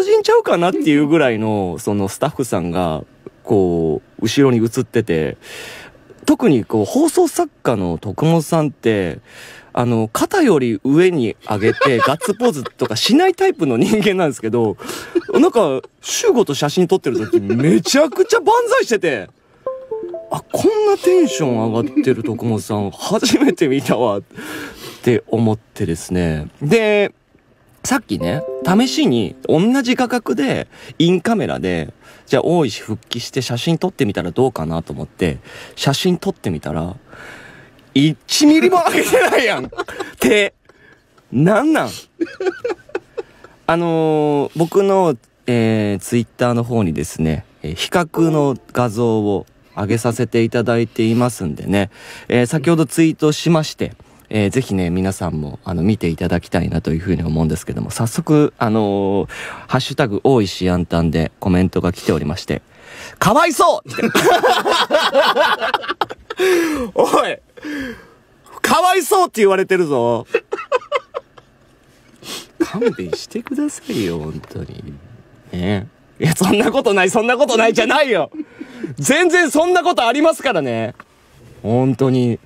達人ちゃうかなっていうぐらいの、そのスタッフさんが、こう、後ろに映ってて、特にこう、放送作家の徳本さんって、あの、肩より上に上げて ガッツポーズとかしないタイプの人間なんですけど、なんか、集合と写真撮ってる時めちゃくちゃ万歳してて、あ、こんなテンション上がってる徳本さん初めて見たわって思ってですね。で、さっきね、試しに同じ価格でインカメラで、じゃあ大石復帰して写真撮ってみたらどうかなと思って、写真撮ってみたら、1ミリも上げてないやんて、なんなんあのー、僕の、えー、ツイッターの方にですね、えー、比較の画像を上げさせていただいていますんでね、えー、先ほどツイートしまして、えー、ぜひね、皆さんも、あの、見ていただきたいなというふうに思うんですけども、早速、あのー、ハッシュタグ、大石安丹でコメントが来ておりまして、かわいそう おいかわいそうって言われてるぞ勘弁してくださいよ、本当に。ねいや、そんなことない、そんなことないじゃないよ全然そんなことありますからね。本当に。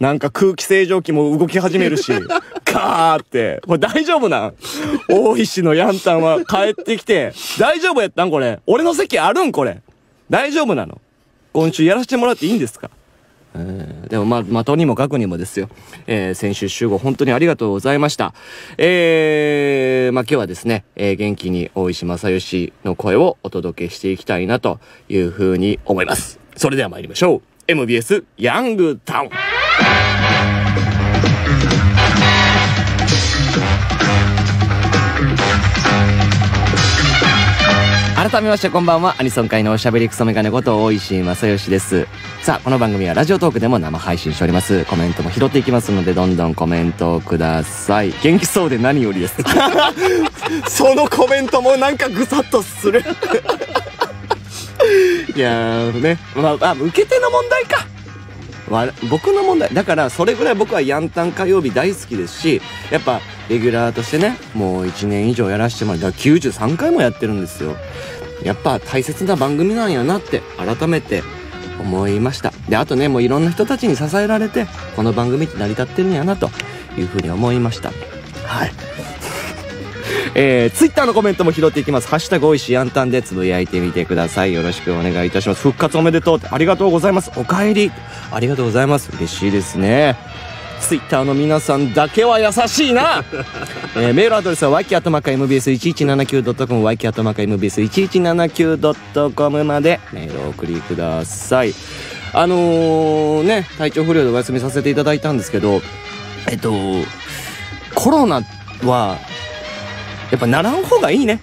なんか空気清浄機も動き始めるし、カーって。これ大丈夫なん大石のヤンタンは帰ってきて、大丈夫やったんこれ。俺の席あるんこれ。大丈夫なの今週やらせてもらっていいんですかうー、でもまあ、まとにもかくにもですよ。えー、先週集合本当にありがとうございました。えー、まあ今日はですね、えー、元気に大石正義の声をお届けしていきたいなというふうに思います。それでは参りましょう。MBS ヤングタウン。改めましてこんばんはアニソン界のおしゃべりクソメガネこと大石正義ですさあこの番組はラジオトークでも生配信しておりますコメントも拾っていきますのでどんどんコメントをください元気そうで何よりです そのコメントもなんかぐさっとする いやーねまあ、まあ、受け手の問題か僕の問題だからそれぐらい僕はヤンタン火曜日大好きですしやっぱレギュラーとしてねもう1年以上やらせてもらって93回もやってるんですよやっぱ大切な番組なんやなって改めて思いましたであとねもういろんな人たちに支えられてこの番組って成り立ってるんやなというふうに思いましたはいえー、ツイッターのコメントも拾っていきます。ハッシュタグおいしやんたんでつぶやいてみてください。よろしくお願いいたします。復活おめでとう。ありがとうございます。お帰り。ありがとうございます。嬉しいですね。ツイッターの皆さんだけは優しいな、えー、メールアドレスは y k a t m a k m b s 1 1 7 9 c o m y k a t m a k m b s 1 1 7 9 c o m までメールをお送りくださいあのー、ね体調不良でお休みさせていただいたんですけどえっとコロナはやっぱならん方がいいね。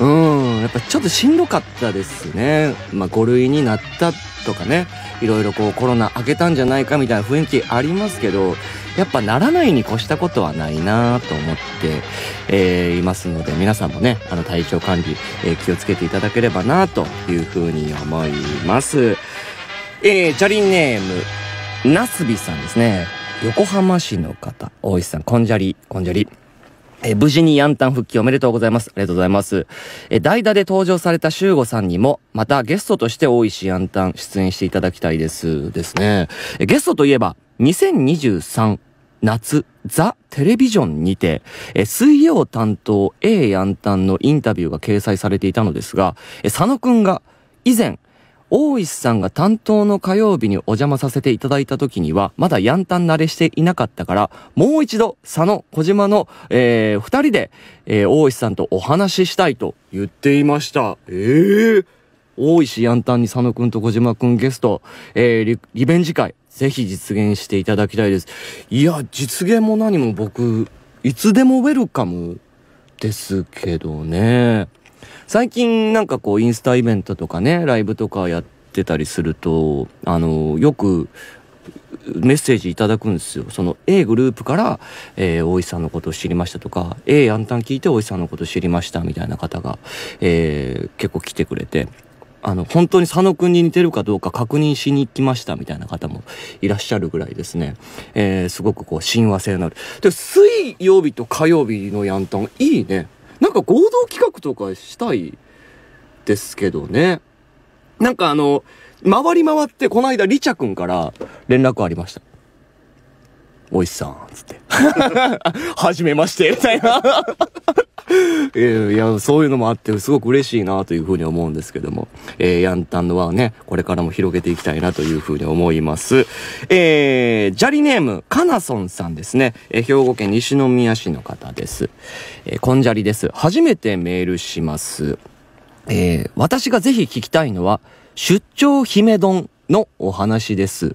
うん、やっぱちょっとしんどかったですね。まあ5類になったとかね、いろいろこうコロナ明けたんじゃないかみたいな雰囲気ありますけど、やっぱならないに越したことはないなと思って、えー、いますので、皆さんもね、あの体調管理、えー、気をつけていただければなというふうに思います。えー、チャリンネーム、なすびさんですね。横浜市の方、大石さん、こんじゃり、こんじゃり。え無事にヤンタン復帰おめでとうございます。ありがとうございます。え代打で登場された修吾さんにも、またゲストとして大石ヤンタン出演していただきたいです。ですね。えゲストといえば、2023夏、ザ・テレビジョンにて、え水曜担当 A ヤンタンのインタビューが掲載されていたのですが、え佐野くんが以前、大石さんが担当の火曜日にお邪魔させていただいた時には、まだヤンタン慣れしていなかったから、もう一度、佐野、小島の、えー、二人で、えー、大石さんとお話ししたいと言っていました。えー、大石ヤンタンに佐野くんと小島くんゲスト、えーリ、リベンジ会、ぜひ実現していただきたいです。いや、実現も何も僕、いつでもウェルカムですけどね。最近なんかこうインスタイベントとかね、ライブとかやってたりすると、あの、よく、メッセージいただくんですよ。その A グループから、えー、大石さんのことを知りましたとか、A 暗ン聞いて大石さんのことを知りましたみたいな方が、えー、結構来てくれて、あの、本当に佐野くんに似てるかどうか確認しに行きましたみたいな方もいらっしゃるぐらいですね。えー、すごくこう、親和性のある。で、水曜日と火曜日のヤンタン、いいね。なんか合同企画とかしたいですけどね。なんかあの、回り回ってこの間リチャ君から連絡ありました。おいさん、つって。はじめまして、みたいな。えいや、そういうのもあって、すごく嬉しいなというふうに思うんですけども、えー、ヤンタンの輪をね、これからも広げていきたいなというふうに思います。えー、ジャリネーム、カナソンさんですね。えー、兵庫県西宮市の方です。えー、こんじゃりです。初めてメールします。えー、私がぜひ聞きたいのは、出張姫丼のお話です。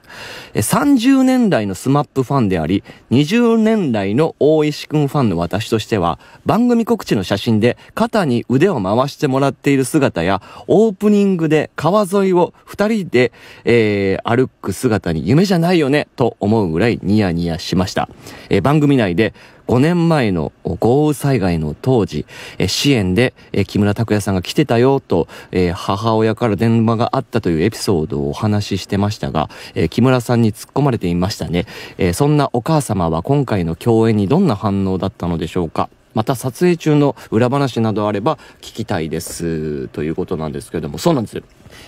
30年来のスマップファンであり、20年来の大石くんファンの私としては、番組告知の写真で肩に腕を回してもらっている姿や、オープニングで川沿いを二人で、えー、歩く姿に夢じゃないよね、と思うぐらいニヤニヤしました。えー、番組内で、5年前の豪雨災害の当時、え支援で、え木村拓哉さんが来てたよと、え母親から電話があったというエピソードをお話ししてましたが、え木村さんに突っ込まれていましたね、えそんなお母様は今回の共演にどんな反応だったのでしょうかまた撮影中の裏話などあれば聞きたいですということなんですけどもそうなんですよ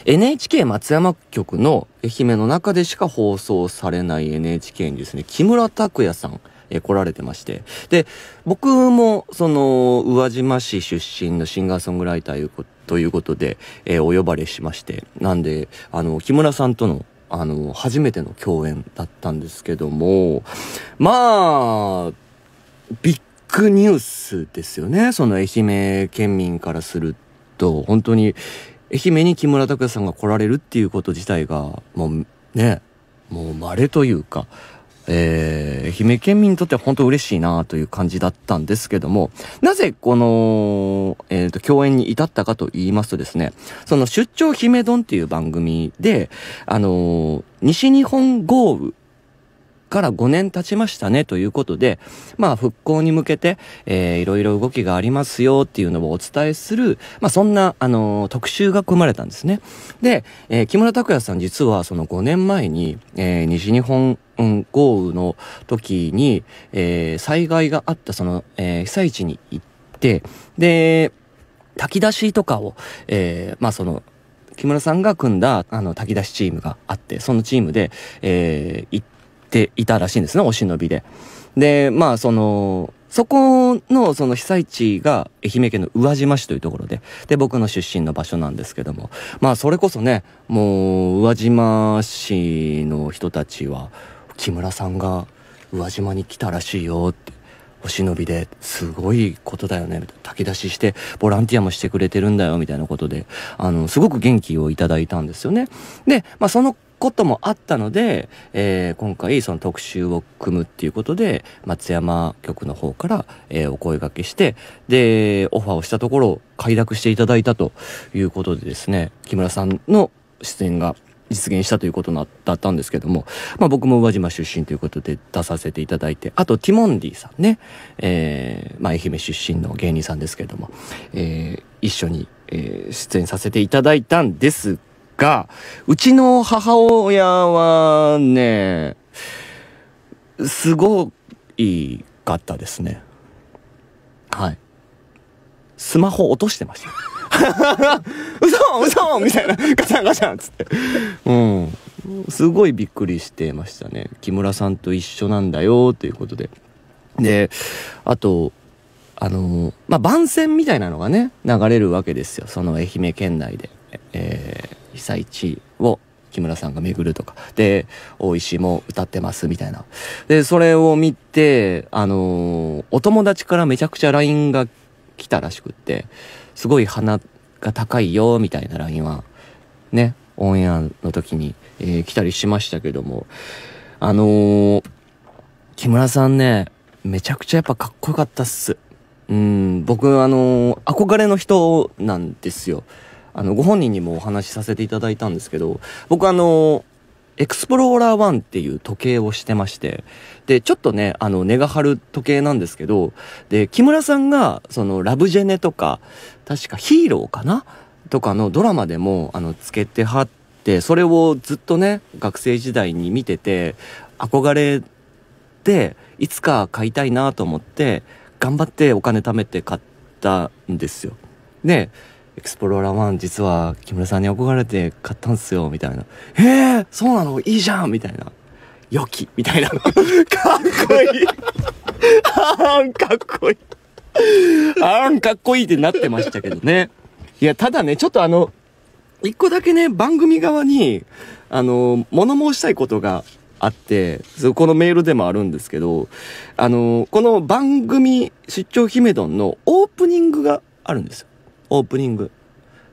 NHK 松山局の愛媛の中でしか放送されない NHK にですね木村拓哉さんえ来られてまして。で、僕も、その、宇和島市出身のシンガーソングライターいうこと、ということで、えー、お呼ばれしまして、なんで、あの、木村さんとの、あの、初めての共演だったんですけども、まあ、ビッグニュースですよね。その愛媛県民からすると、本当に、愛媛に木村拓哉さんが来られるっていうこと自体が、もうね、もう稀というか、えー、姫県民にとっては本当嬉しいなという感じだったんですけども、なぜこの、えっ、ー、と、共演に至ったかと言いますとですね、その出張姫丼っていう番組で、あのー、西日本豪雨、から5年経ちましたねということで、まあ復興に向けて、えー、いろいろ動きがありますよっていうのをお伝えする、まあそんな、あのー、特集が組まれたんですね。で、えー、木村拓哉さん実はその5年前に、えー、西日本うん、豪雨の時に、えー、災害があったその、えー、被災地に行って、で、炊き出しとかを、えー、まあその、木村さんが組んだ、あの、炊き出しチームがあって、そのチームで、えー、行っていたらしいんですね、お忍びで。で、まあその、そこのその被災地が愛媛県の宇和島市というところで、で、僕の出身の場所なんですけども、まあそれこそね、もう宇和島市の人たちは、木村さんが宇和島に来たらしいよって、お忍びですごいことだよね、炊き出しして、ボランティアもしてくれてるんだよ、みたいなことで、あの、すごく元気をいただいたんですよね。で、まあ、そのこともあったので、えー、今回その特集を組むっていうことで、松山局の方から、えー、お声掛けして、で、オファーをしたところ、快諾していただいたということでですね、木村さんの出演が実現したということなだったんですけども、まあ、僕も宇和島出身ということで出させていただいて、あとティモンディさんね、えー、まあ、愛媛出身の芸人さんですけども、えー、一緒に、えー、出演させていただいたんですが、うちの母親はね、すごいかったですね。はい。スマホ落としてました。嘘嘘みたいな、ガシャンガシャンっつって。うん。すごいびっくりしてましたね。木村さんと一緒なんだよ、ということで。で、あと、あの、まあ、番宣みたいなのがね、流れるわけですよ。その愛媛県内で。えー、被災地を木村さんが巡るとか。で、大石も歌ってますみたいな。で、それを見て、あのお友達からめちゃくちゃ LINE が来たらしくって、すごい鼻が高いよみたいなラインはねオンエアの時に、えー、来たりしましたけどもあのー、木村さんねめちゃくちゃやっぱかっこよかったっすうん僕あのー、憧れの人なんですよあのご本人にもお話しさせていただいたんですけど僕あのエクスプローラー1っていう時計をしてまして、で、ちょっとね、あの、値が張る時計なんですけど、で、木村さんが、その、ラブジェネとか、確かヒーローかなとかのドラマでも、あの、つけてはって、それをずっとね、学生時代に見てて、憧れて、いつか買いたいなと思って、頑張ってお金貯めて買ったんですよ。で、エクスプローラー1実は木村さんに憧れて買ったんすよ、みたいな。えー、そうなのいいじゃんみたいな。良きみたいな。かっこいいかっこいいあん、かっこいいってなってましたけどね。いや、ただね、ちょっとあの、一個だけね、番組側に、あの、物申したいことがあって、そこのメールでもあるんですけど、あの、この番組、出張姫丼のオープニングがあるんですよ。オープニング。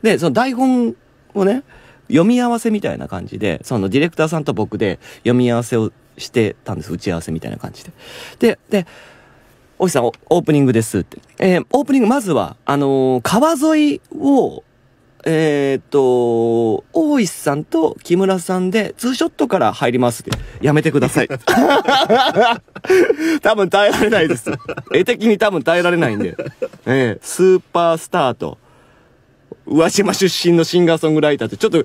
で、その台本をね、読み合わせみたいな感じで、そのディレクターさんと僕で読み合わせをしてたんです。打ち合わせみたいな感じで。で、で、大石さん、オープニングですって。えー、オープニング、まずは、あのー、川沿いを、えー、っと、大石さんと木村さんで、ツーショットから入りますって。やめてください。多分耐えられないです。絵的に多分耐えられないんで。えー、スーパースターと、上島出身のシンガーソングライターって、ちょっと、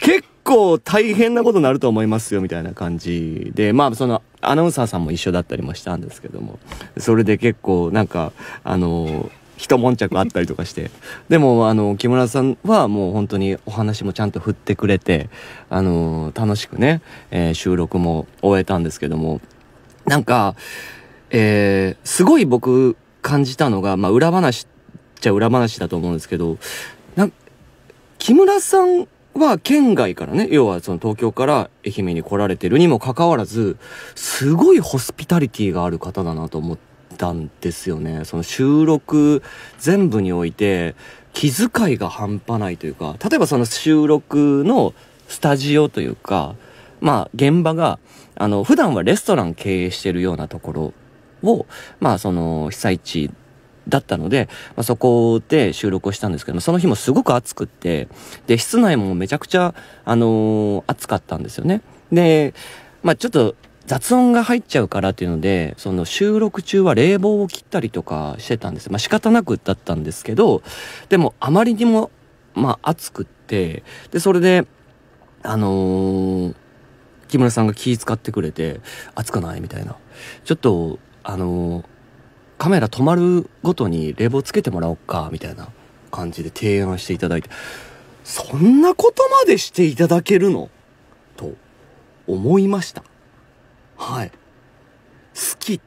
結構大変なことになると思いますよ、みたいな感じで、まあ、その、アナウンサーさんも一緒だったりもしたんですけども、それで結構、なんか、あの、一悶着あったりとかして。でも、あの、木村さんはもう本当にお話もちゃんと振ってくれて、あの、楽しくね、えー、収録も終えたんですけども、なんか、えー、すごい僕感じたのが、まあ、裏話っちゃ裏話だと思うんですけど、木村さんは県外からね、要はその東京から愛媛に来られてるにもかかわらず、すごいホスピタリティがある方だなと思ったんですよね。その収録全部において、気遣いが半端ないというか、例えばその収録のスタジオというか、まあ現場が、あの、普段はレストラン経営してるようなところを、まあその被災地だったので、まあ、そこで収録をしたんですけども、その日もすごく暑くって、で、室内もめちゃくちゃ、あのー、暑かったんですよね。で、まあ、ちょっと、雑音が入っちゃうからっていうので、その収録中は冷房を切ったりとかしてたんです。まあ仕方なくだったんですけど、でもあまりにも、まあ暑くって、で、それで、あのー、木村さんが気使ってくれて、暑くないみたいな。ちょっと、あのー、カメラ止まるごとに冷房つけてもらおうか、みたいな感じで提案していただいて、そんなことまでしていただけるのと思いました。はい。好き。好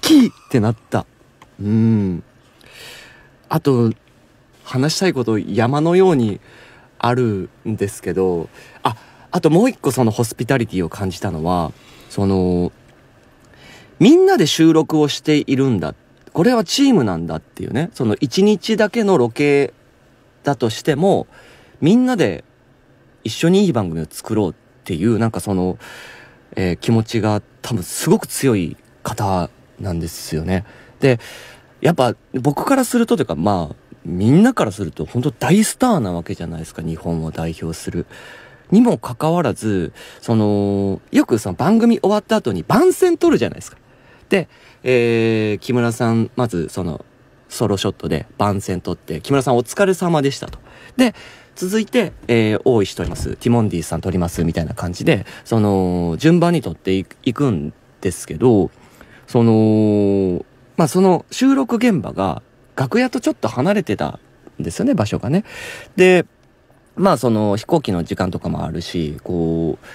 きってなった。うん。あと、話したいこと山のようにあるんですけど、あ、あともう一個そのホスピタリティを感じたのは、その、みんなで収録をしているんだ。これはチームなんだっていうね。その一日だけのロケだとしても、みんなで一緒にいい番組を作ろうっていう、なんかその、えー、気持ちが多分すごく強い方なんですよね。で、やっぱ僕からするとというか、まあ、みんなからすると本当大スターなわけじゃないですか、日本を代表する。にもかかわらず、その、よくその番組終わった後に番宣取るじゃないですか。で、えー、木村さん、まずその、ソロショットで番宣取って、木村さんお疲れ様でしたと。で、続いて、えー、大石取ります、ティモンディさん取ります、みたいな感じで、その、順番に取っていくんですけど、その、まあ、その収録現場が楽屋とちょっと離れてたんですよね、場所がね。で、まあ、その飛行機の時間とかもあるし、こう、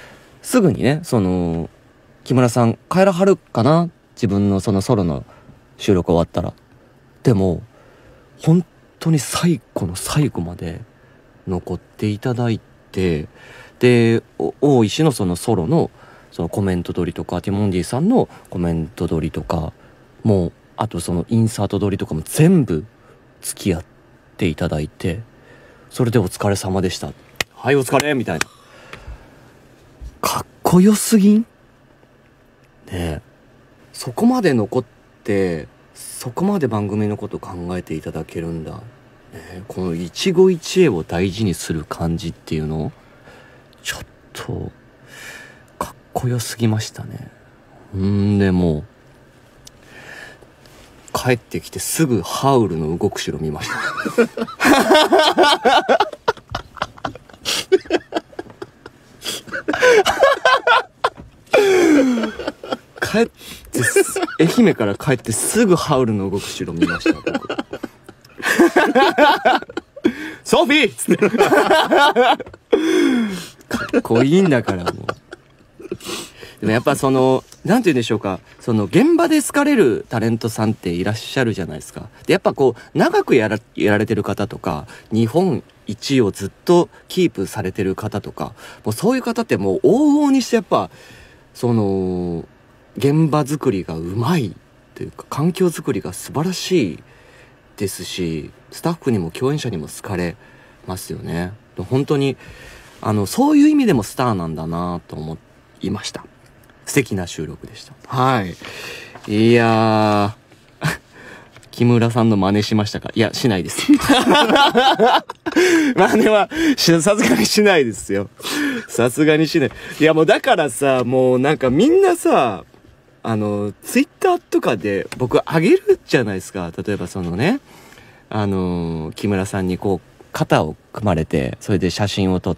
すぐにね、その、木村さん帰らはるかな自分のそのソロの収録終わったら。でも、本当に最後の最後まで残っていただいて、で、大石のそのソロのそのコメント撮りとか、ティモンディさんのコメント撮りとか、もう、あとそのインサート撮りとかも全部付き合っていただいて、それでお疲れ様でした。はい、お疲れみたいな。かっこよすぎんねえ。そこまで残ってそこまで番組のこと考えていただけるんだ、ね、この一期一会を大事にする感じっていうのちょっとかっこよすぎましたねんでも帰ってきてすぐハウルの動く城見ました 帰って、愛媛から帰ってすぐハウルの動く城見ました、僕。ソフィーつって。かっこいいんだから、もう。でもやっぱその、何て言うんでしょうか、その現場で好かれるタレントさんっていらっしゃるじゃないですか。で、やっぱこう、長くやらやられてる方とか、日本1位をずっとキープされてる方とか、もうそういう方ってもう往々にしてやっぱ、その、現場作りがうまいというか環境作りが素晴らしいですしスタッフにも共演者にも好かれますよね本当にあのそういう意味でもスターなんだなと思いました素敵な収録でしたはいいや 木村さんの真似しましたかいや、しないです。真似は、さすがにしないですよ。さすがにしない。いや、もうだからさ、もうなんかみんなさ、あの、ツイッターとかで僕あげるじゃないですか。例えばそのね、あの、木村さんにこう、肩を組まれて、それで写真を撮っ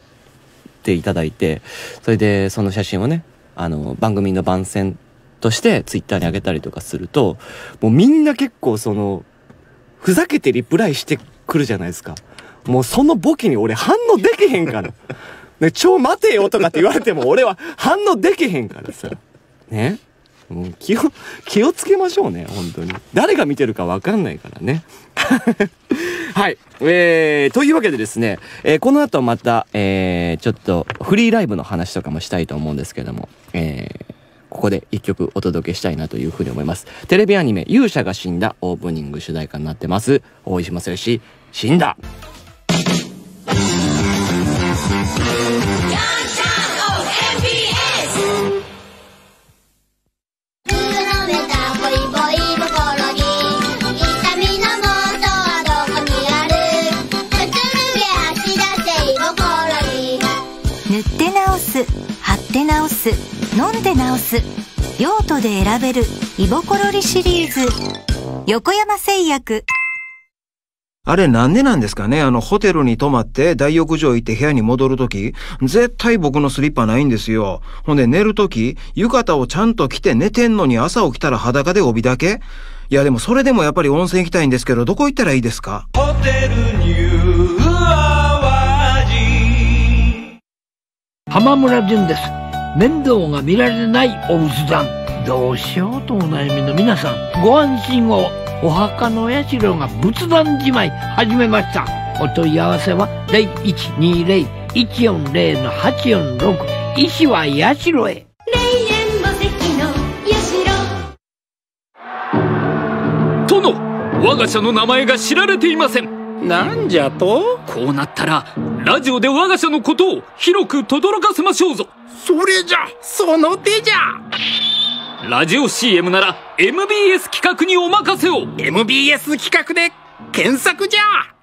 ていただいて、それでその写真をね、あの、番組の番宣としてツイッターにあげたりとかすると、もうみんな結構その、ふざけてリプライしてくるじゃないですか。もうそのボケに俺反応できへんから。ね、超待てよとかって言われても俺は反応できへんからさ。ね。もう気を、気をつけましょうね、本当に。誰が見てるかわかんないからね。はい。えー、というわけでですね、えー、この後また、えー、ちょっとフリーライブの話とかもしたいと思うんですけども、えー、ここで一曲お届けしたいなというふうに思います。テレビアニメ、勇者が死んだオープニング主題歌になってます。大石正義、死んだで直す飲んで直す用途で選べるイボコロリシリーズ横山製薬あれなんでなんですかねあの、ホテルに泊まって大浴場行って部屋に戻るとき、絶対僕のスリッパないんですよ。ほんで寝るとき、浴衣をちゃんと着て寝てんのに朝起きたら裸で帯だけいやでもそれでもやっぱり温泉行きたいんですけど、どこ行ったらいいですかホテルニューアワジ浜村淳です。面倒が見られないお仏壇どうしようとお悩みの皆さんご安心をお墓の社が仏壇じまい始めましたお問い合わせは0120-140-846医師は社へ殿我が社の名前が知られていませんなんじゃとこうなったらラジオで我が社のことを広く轟かせましょうぞそれじゃその手じゃラジオ CM なら MBS 企画にお任せを MBS 企画で検索じゃ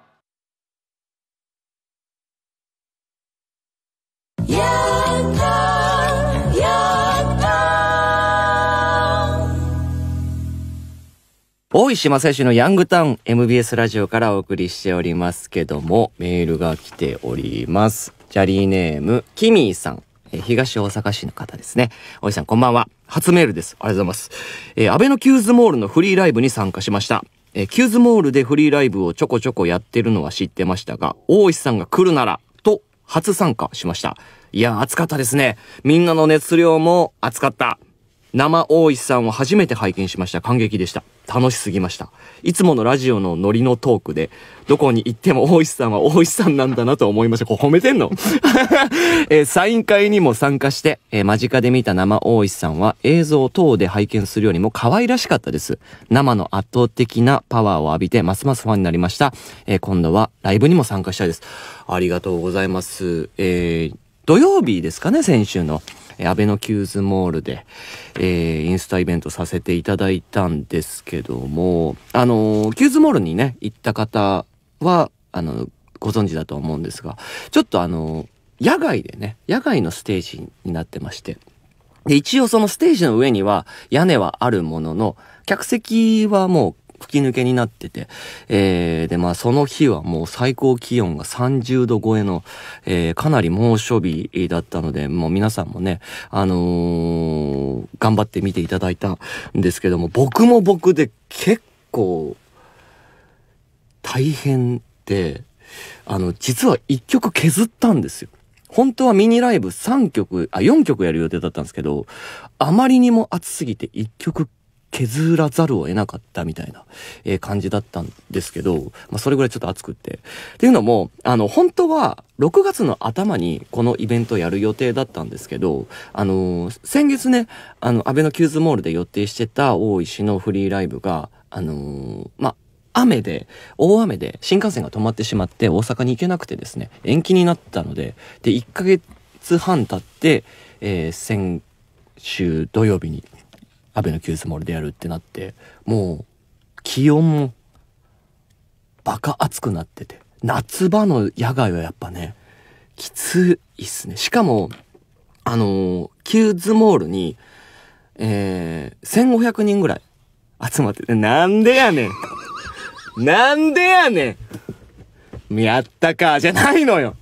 大石正義のヤングタウン MBS ラジオからお送りしておりますけども、メールが来ております。ジャリーネーム、キミーさん。え東大阪市の方ですね。大石さん、こんばんは。初メールです。ありがとうございます。えー、安倍のキューズモールのフリーライブに参加しました。えー、キューズモールでフリーライブをちょこちょこやってるのは知ってましたが、大石さんが来るなら、と初参加しました。いや、暑かったですね。みんなの熱量も暑かった。生大石さんを初めて拝見しました。感激でした。楽しすぎました。いつものラジオのノリのトークで、どこに行っても大石さんは大石さんなんだなと思いました。こ褒めてんの、えー、サイン会にも参加して、えー、間近で見た生大石さんは映像等で拝見するよりも可愛らしかったです。生の圧倒的なパワーを浴びて、ますますファンになりました。えー、今度はライブにも参加したいです。ありがとうございます。え土曜日ですかね、先週の。アベノキューズモールで、えー、インスタイベントさせていただいたんですけども、あのー、キューズモールにね、行った方は、あの、ご存知だと思うんですが、ちょっとあのー、野外でね、野外のステージになってまして、で、一応そのステージの上には屋根はあるものの、客席はもう吹き抜けになってて、えー、で、まあその日はもう最高気温が30度超えの、えー、かなり猛暑日だったので、もう皆さんもね、あのー、頑張って見ていただいたんですけども、僕も僕で結構、大変で、あの、実は1曲削ったんですよ。本当はミニライブ3曲、あ、4曲やる予定だったんですけど、あまりにも暑すぎて1曲削らざるを得なかったみたいな、えー、感じだったんですけど、まあ、それぐらいちょっと熱くって。っていうのも、あの、本当は、6月の頭にこのイベントをやる予定だったんですけど、あのー、先月ね、あの、安倍のキューズモールで予定してた大石のフリーライブが、あのー、まあ、雨で、大雨で新幹線が止まってしまって大阪に行けなくてですね、延期になったので、で、1ヶ月半経って、えー、先週土曜日に安倍の急ールでやるってなってもう気温もバカ暑くなってて夏場の野外はやっぱねきついっすねしかもあのー、キューズモールにえー、1500人ぐらい集まっててなんでやねんなんでやねんやったかじゃないのよ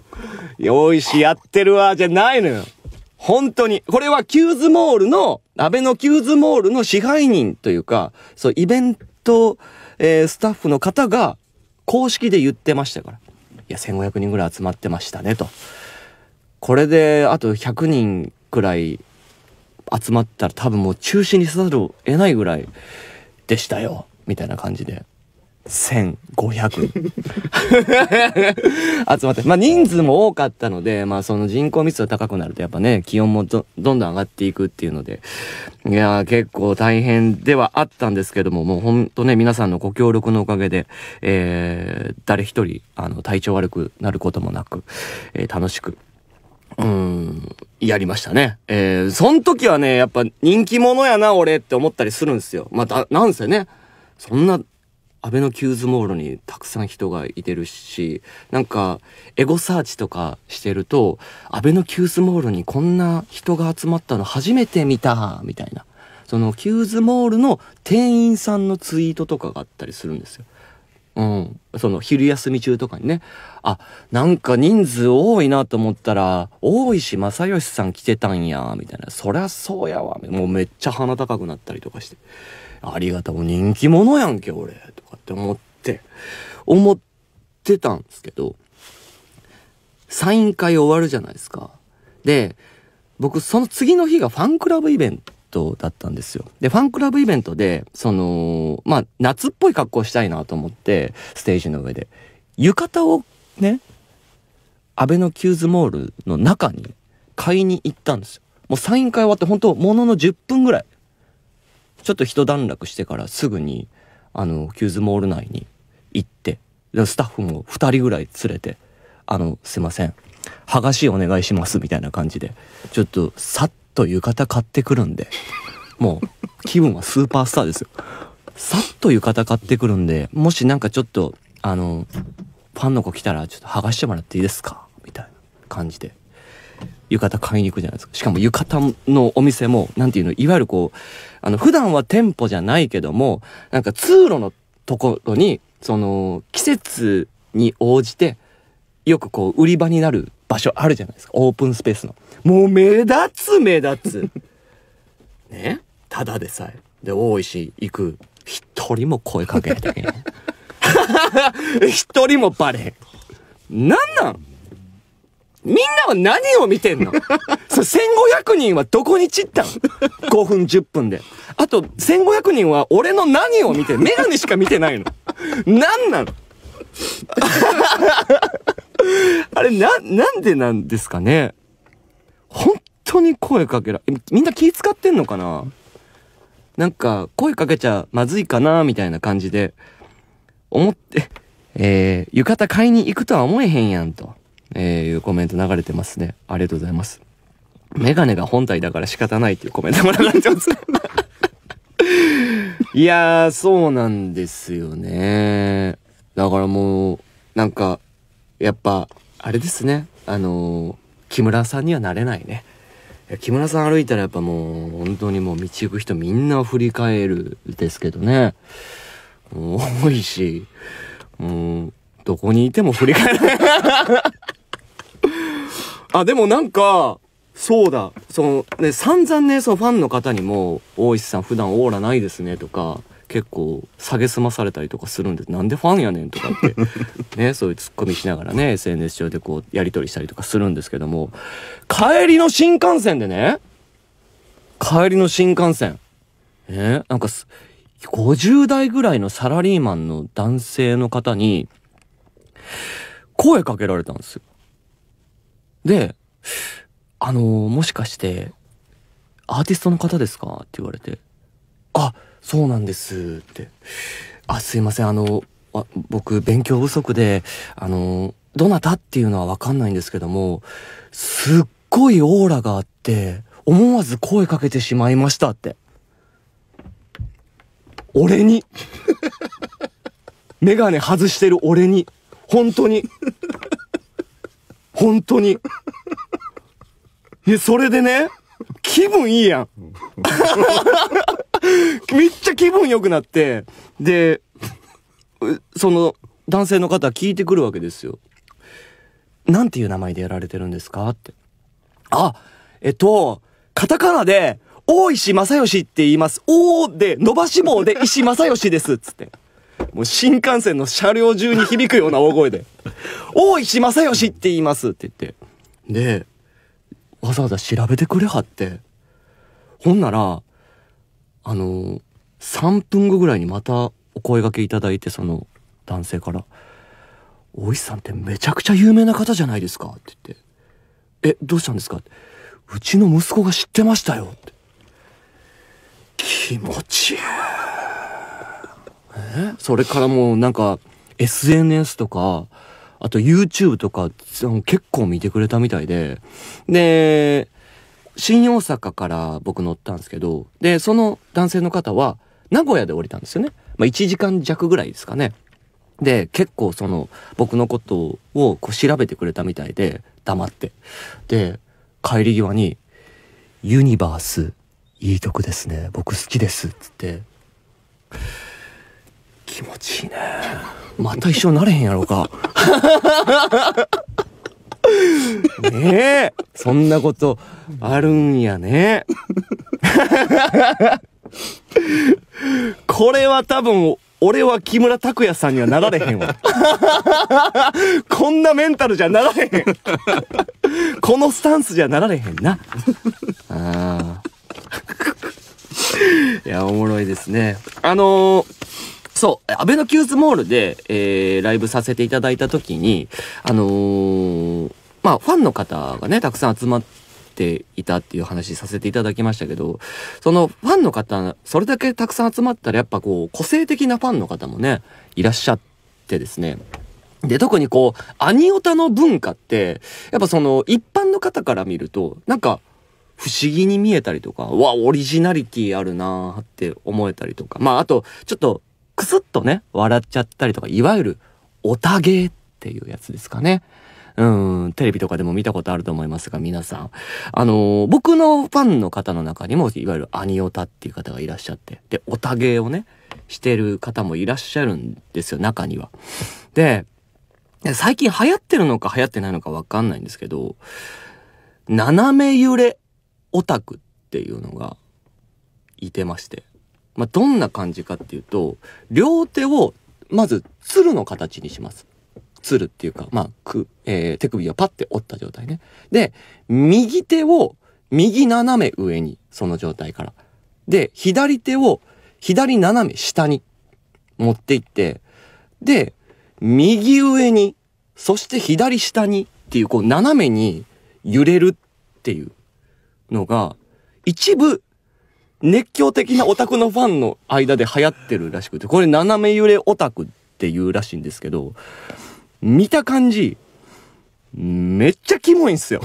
用意しやってるわじゃないのよ本当に。これはキューズモールの、安倍のキューズモールの支配人というか、そう、イベント、えー、スタッフの方が、公式で言ってましたから。いや、1500人ぐらい集まってましたね、と。これで、あと100人くらい集まったら多分もう中止にせざるを得ないぐらいでしたよ、みたいな感じで。1500 集まって、まあ、人数も多かったので、まあ、その人口密度高くなるとやっぱね気温もどんどん上がっていくっていうのでいや結構大変ではあったんですけどももうほんとね皆さんのご協力のおかげで、えー、誰一人あの体調悪くなることもなく、えー、楽しくうん、やりましたね。えー、そん時はね、やっぱ人気者やな、俺って思ったりするんですよ。まあ、だ、なんせね、そんなアベノキューズモールにたくさん人がいてるし、なんか、エゴサーチとかしてると、アベノキューズモールにこんな人が集まったの初めて見たみたいな。その、キューズモールの店員さんのツイートとかがあったりするんですよ。うん。その、昼休み中とかにね。あ、なんか人数多いなと思ったら、大石正義さん来てたんや、みたいな。そりゃそうやわ。もうめっちゃ鼻高くなったりとかして。ありがたも人気者やんけ、俺、とかって思って、思ってたんですけど、サイン会終わるじゃないですか。で、僕、その次の日がファンクラブイベントだったんですよ。で、ファンクラブイベントで、その、まあ、夏っぽい格好したいなと思って、ステージの上で、浴衣をね、アベのキューズモールの中に買いに行ったんですよ。もうサイン会終わって本当ものの10分ぐらいちょっと一段落してからすぐに、あの、キューズモール内に行って、スタッフも2人ぐらい連れて、あの、すいません。剥がしお願いします、みたいな感じで。ちょっと、さっと浴衣買ってくるんで、もう、気分はスーパースターですよ。さっと浴衣買ってくるんで、もしなんかちょっと、あの、ファンの子来たら、ちょっと剥がしてもらっていいですかみたいな感じで。浴衣買いに行くじゃないですか。しかも浴衣のお店も、なんていうの、いわゆるこう、あの、普段は店舗じゃないけども、なんか通路のところに、その、季節に応じて、よくこう、売り場になる場所あるじゃないですか。オープンスペースの。もう目立つ目立つ。ねただでさえ。で、多いし、行く。一人も声かけて。一人もバレへん。なんなんみんなは何を見てんの そ ?1500 人はどこに散ったの ?5 分、10分で。あと、1500人は俺の何を見て、メガネしか見てないの。何なの あれ、な、なんでなんですかね本当に声かけら、みんな気使ってんのかななんか、声かけちゃまずいかなみたいな感じで、思って、えー、浴衣買いに行くとは思えへんやんと。えー、いうコメント流れてますね。ありがとうございます。メガネが本体だから仕方ないっていうコメントも流れてます。いやー、そうなんですよね。だからもう、なんか、やっぱ、あれですね。あのー、木村さんにはなれないね。木村さん歩いたらやっぱもう、本当にもう道行く人みんな振り返るですけどね。もう多いし、もう、どこにいても振り返らない。あ、でもなんか、そうだ。その、ね、散々ね、そのファンの方にも、大石さん普段オーラないですねとか、結構、下げ済まされたりとかするんで、なんでファンやねんとかって、ね、そういうツッコミしながらね、SNS 上でこう、やり取りしたりとかするんですけども、帰りの新幹線でね、帰りの新幹線、えなんかす、50代ぐらいのサラリーマンの男性の方に、声かけられたんですよ。で、あのー、もしかして、アーティストの方ですかって言われて、あ、そうなんですって。あ、すいません、あの、あ僕、勉強不足で、あの、どなたっていうのはわかんないんですけども、すっごいオーラがあって、思わず声かけてしまいましたって。俺に。メガネ外してる俺に。本当に。本当に。え、それでね、気分いいやん。めっちゃ気分良くなって、で、その男性の方聞いてくるわけですよ。なんていう名前でやられてるんですかって。あ、えっと、カタカナで、大石正義って言います。おーで、伸ばし棒で石正義です。つって。もう新幹線の車両中に響くような大声で、大石正義って言いますって言って。で、わざわざ調べてくれはって。ほんなら、あの、3分後ぐらいにまたお声掛けいただいて、その男性から、大石さんってめちゃくちゃ有名な方じゃないですかって言って、え、どうしたんですかってうちの息子が知ってましたよって。気持ちいい。それからもうなんか SNS とか、あと YouTube とか結構見てくれたみたいで、で、新大阪から僕乗ったんですけど、で、その男性の方は名古屋で降りたんですよね。まあ1時間弱ぐらいですかね。で、結構その僕のことをこう調べてくれたみたいで、黙って。で、帰り際に、ユニバース、いいとこですね。僕好きです。つって。気持ちいいねまた一緒になれへんやろうか ねえそんなことあるんやね これは多分俺は木村拓哉さんにはなられへんわ こんなメンタルじゃなられへんこのスタンスじゃなられへんな。あいや、おもろいですね。あのーそう、アベノキューズモールで、えー、ライブさせていただいた時に、あのー、まあ、ファンの方がね、たくさん集まっていたっていう話させていただきましたけど、そのファンの方、それだけたくさん集まったら、やっぱこう、個性的なファンの方もね、いらっしゃってですね、で、特にこう、アニオタの文化って、やっぱその、一般の方から見ると、なんか、不思議に見えたりとか、わ、オリジナリティあるなーって思えたりとか。まあ、あと、ちょっとクスッとね、笑っちゃったりとか、いわゆる、オタゲーっていうやつですかね。うん、テレビとかでも見たことあると思いますが、皆さん。あのー、僕のファンの方の中にも、いわゆるアニオタっていう方がいらっしゃって、で、オタゲーをね、してる方もいらっしゃるんですよ、中には。で、最近流行ってるのか流行ってないのかわかんないんですけど、斜め揺れオタクっていうのがいてまして。まあ、どんな感じかっていうと、両手をまず鶴の形にします。鶴っていうか、まあ、く、えー、手首をパッて折った状態ね。で、右手を右斜め上に、その状態から。で、左手を左斜め下に持っていって、で、右上に、そして左下にっていう、こう斜めに揺れるっていうのが、一部熱狂的なオタクのファンの間で流行ってるらしくて、これ斜め揺れオタクっていうらしいんですけど、見た感じ、めっちゃキモいんすよ。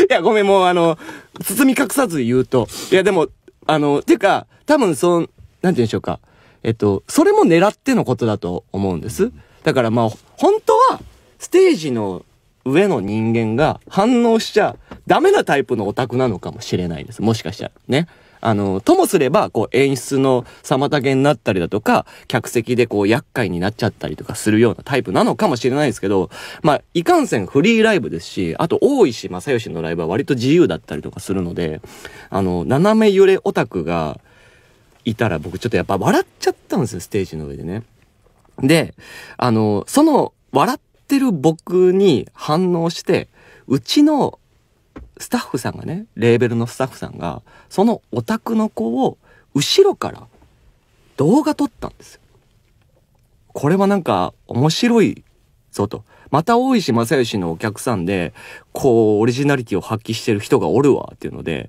いや、ごめん、もうあの、包み隠さず言うと。いや、でも、あの、てか、多分その、なんて言うんでしょうか。えっと、それも狙ってのことだと思うんです。だからまあ、本当は、ステージの上の人間が反応しちゃダメなタイプのオタクなのかもしれないです。もしかしたら。ね。あの、ともすれば、こう、演出の妨げになったりだとか、客席でこう、厄介になっちゃったりとかするようなタイプなのかもしれないですけど、まあ、いかんせんフリーライブですし、あと、大石正義のライブは割と自由だったりとかするので、あの、斜め揺れオタクがいたら僕ちょっとやっぱ笑っちゃったんですよ、ステージの上でね。で、あの、その、笑っってる僕に反応して、うちのスタッフさんがね、レーベルのスタッフさんが、そのオタクの子を後ろから動画撮ったんですよ。これはなんか面白いぞと。また大石正義のお客さんで、こう、オリジナリティを発揮してる人がおるわっていうので、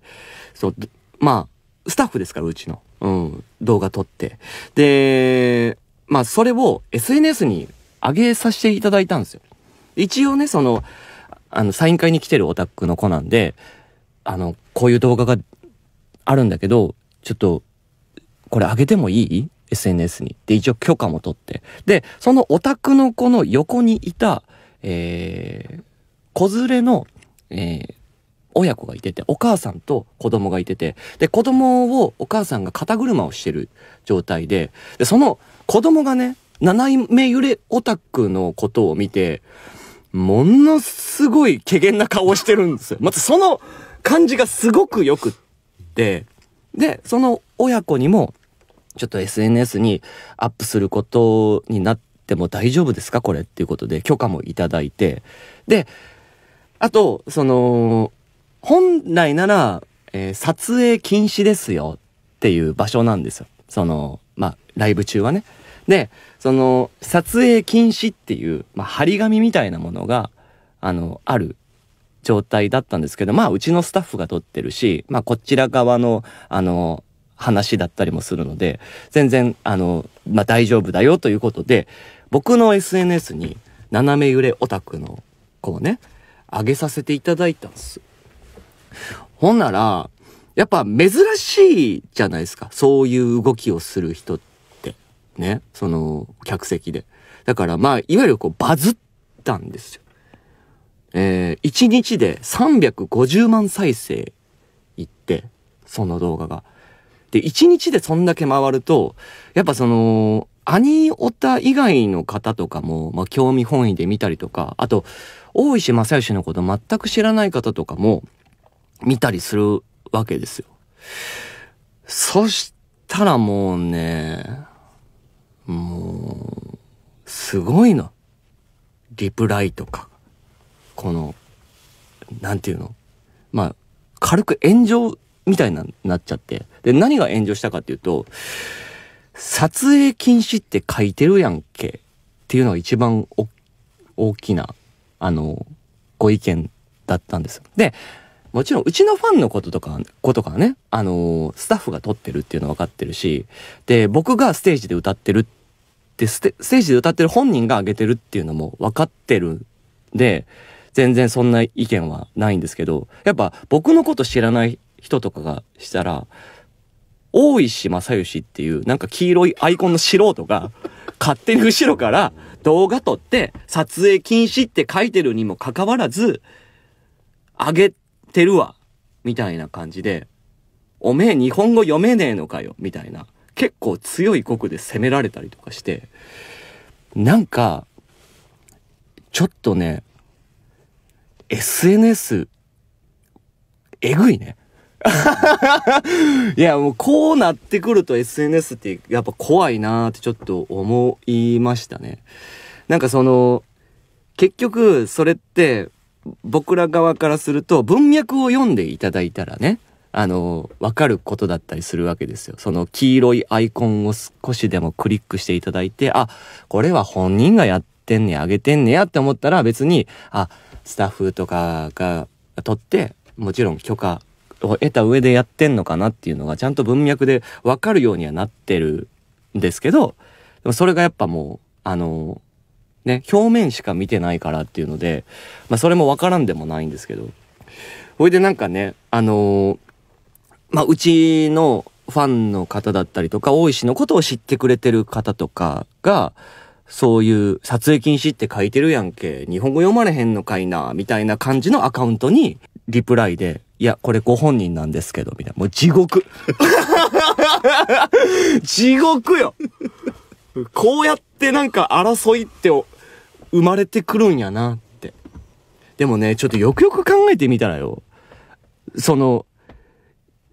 そう、まあ、スタッフですから、うちの。うん、動画撮って。で、まあ、それを SNS にあげさせていただいたんですよ。一応ね、その、あの、サイン会に来てるオタクの子なんで、あの、こういう動画があるんだけど、ちょっと、これあげてもいい ?SNS に。で、一応許可も取って。で、そのオタクの子の横にいた、えー、子連れの、えー、親子がいてて、お母さんと子供がいてて、で、子供をお母さんが肩車をしてる状態で、で、その子供がね、七目揺れオタクのことを見て、ものすごい怪げな顔してるんですよ。まずその感じがすごく良くって、で、その親子にも、ちょっと SNS にアップすることになっても大丈夫ですかこれっていうことで許可もいただいて。で、あと、その、本来なら、えー、撮影禁止ですよっていう場所なんですよ。その、まあ、ライブ中はね。で、その、撮影禁止っていう、まあ、張り紙みたいなものが、あの、ある状態だったんですけど、まあ、うちのスタッフが撮ってるし、まあ、こちら側の、あの、話だったりもするので、全然、あの、まあ、大丈夫だよということで、僕の SNS に、斜め揺れオタクの子をね、上げさせていただいたんです。ほんなら、やっぱ珍しいじゃないですか。そういう動きをする人って。ね、その、客席で。だからまあ、いわゆるこう、バズったんですよ。えー、1日で350万再生いって、その動画が。で、1日でそんだけ回ると、やっぱその、アニオタ以外の方とかも、まあ、興味本位で見たりとか、あと、大石正義のこと全く知らない方とかも、見たりするわけですよ。そしたらもうね、もう、すごいな。リプライとか、この、なんていうのまあ、軽く炎上みたいな、なっちゃって。で、何が炎上したかっていうと、撮影禁止って書いてるやんけっていうのが一番大きな、あの、ご意見だったんですで、もちろんうちのファンのこととか、ことかね、あのー、スタッフが撮ってるっていうの分かってるし、で、僕がステージで歌ってるって、ステージで歌ってる本人が上げてるっていうのも分かってるんで、全然そんな意見はないんですけど、やっぱ僕のこと知らない人とかがしたら、大石正義っていうなんか黄色いアイコンの素人が勝手に後ろから動画撮って撮影禁止って書いてるにもかかわらず上げってるわみたいな感じで、おめえ日本語読めねえのかよみたいな、結構強い国で責められたりとかして、なんか、ちょっとね、SNS、えぐいね。いや、もうこうなってくると SNS ってやっぱ怖いなーってちょっと思いましたね。なんかその、結局それって僕ら側からすると文脈を読んでいただいたらね、あの、わかることだったりするわけですよ。その黄色いアイコンを少しでもクリックしていただいて、あ、これは本人がやってんねや、あげてんねやって思ったら別に、あ、スタッフとかが取って、もちろん許可を得た上でやってんのかなっていうのがちゃんと文脈でわかるようにはなってるんですけど、でもそれがやっぱもう、あの、ね、表面しか見てないからっていうので、まあそれもわからんでもないんですけど。ほいでなんかね、あのー、まあうちのファンの方だったりとか、大石のことを知ってくれてる方とかが、そういう撮影禁止って書いてるやんけ、日本語読まれへんのかいな、みたいな感じのアカウントにリプライで、いや、これご本人なんですけど、みたいな。もう地獄。地獄よ。こうやってなんか争いって生まれてくるんやなって。でもね、ちょっとよくよく考えてみたらよ、その、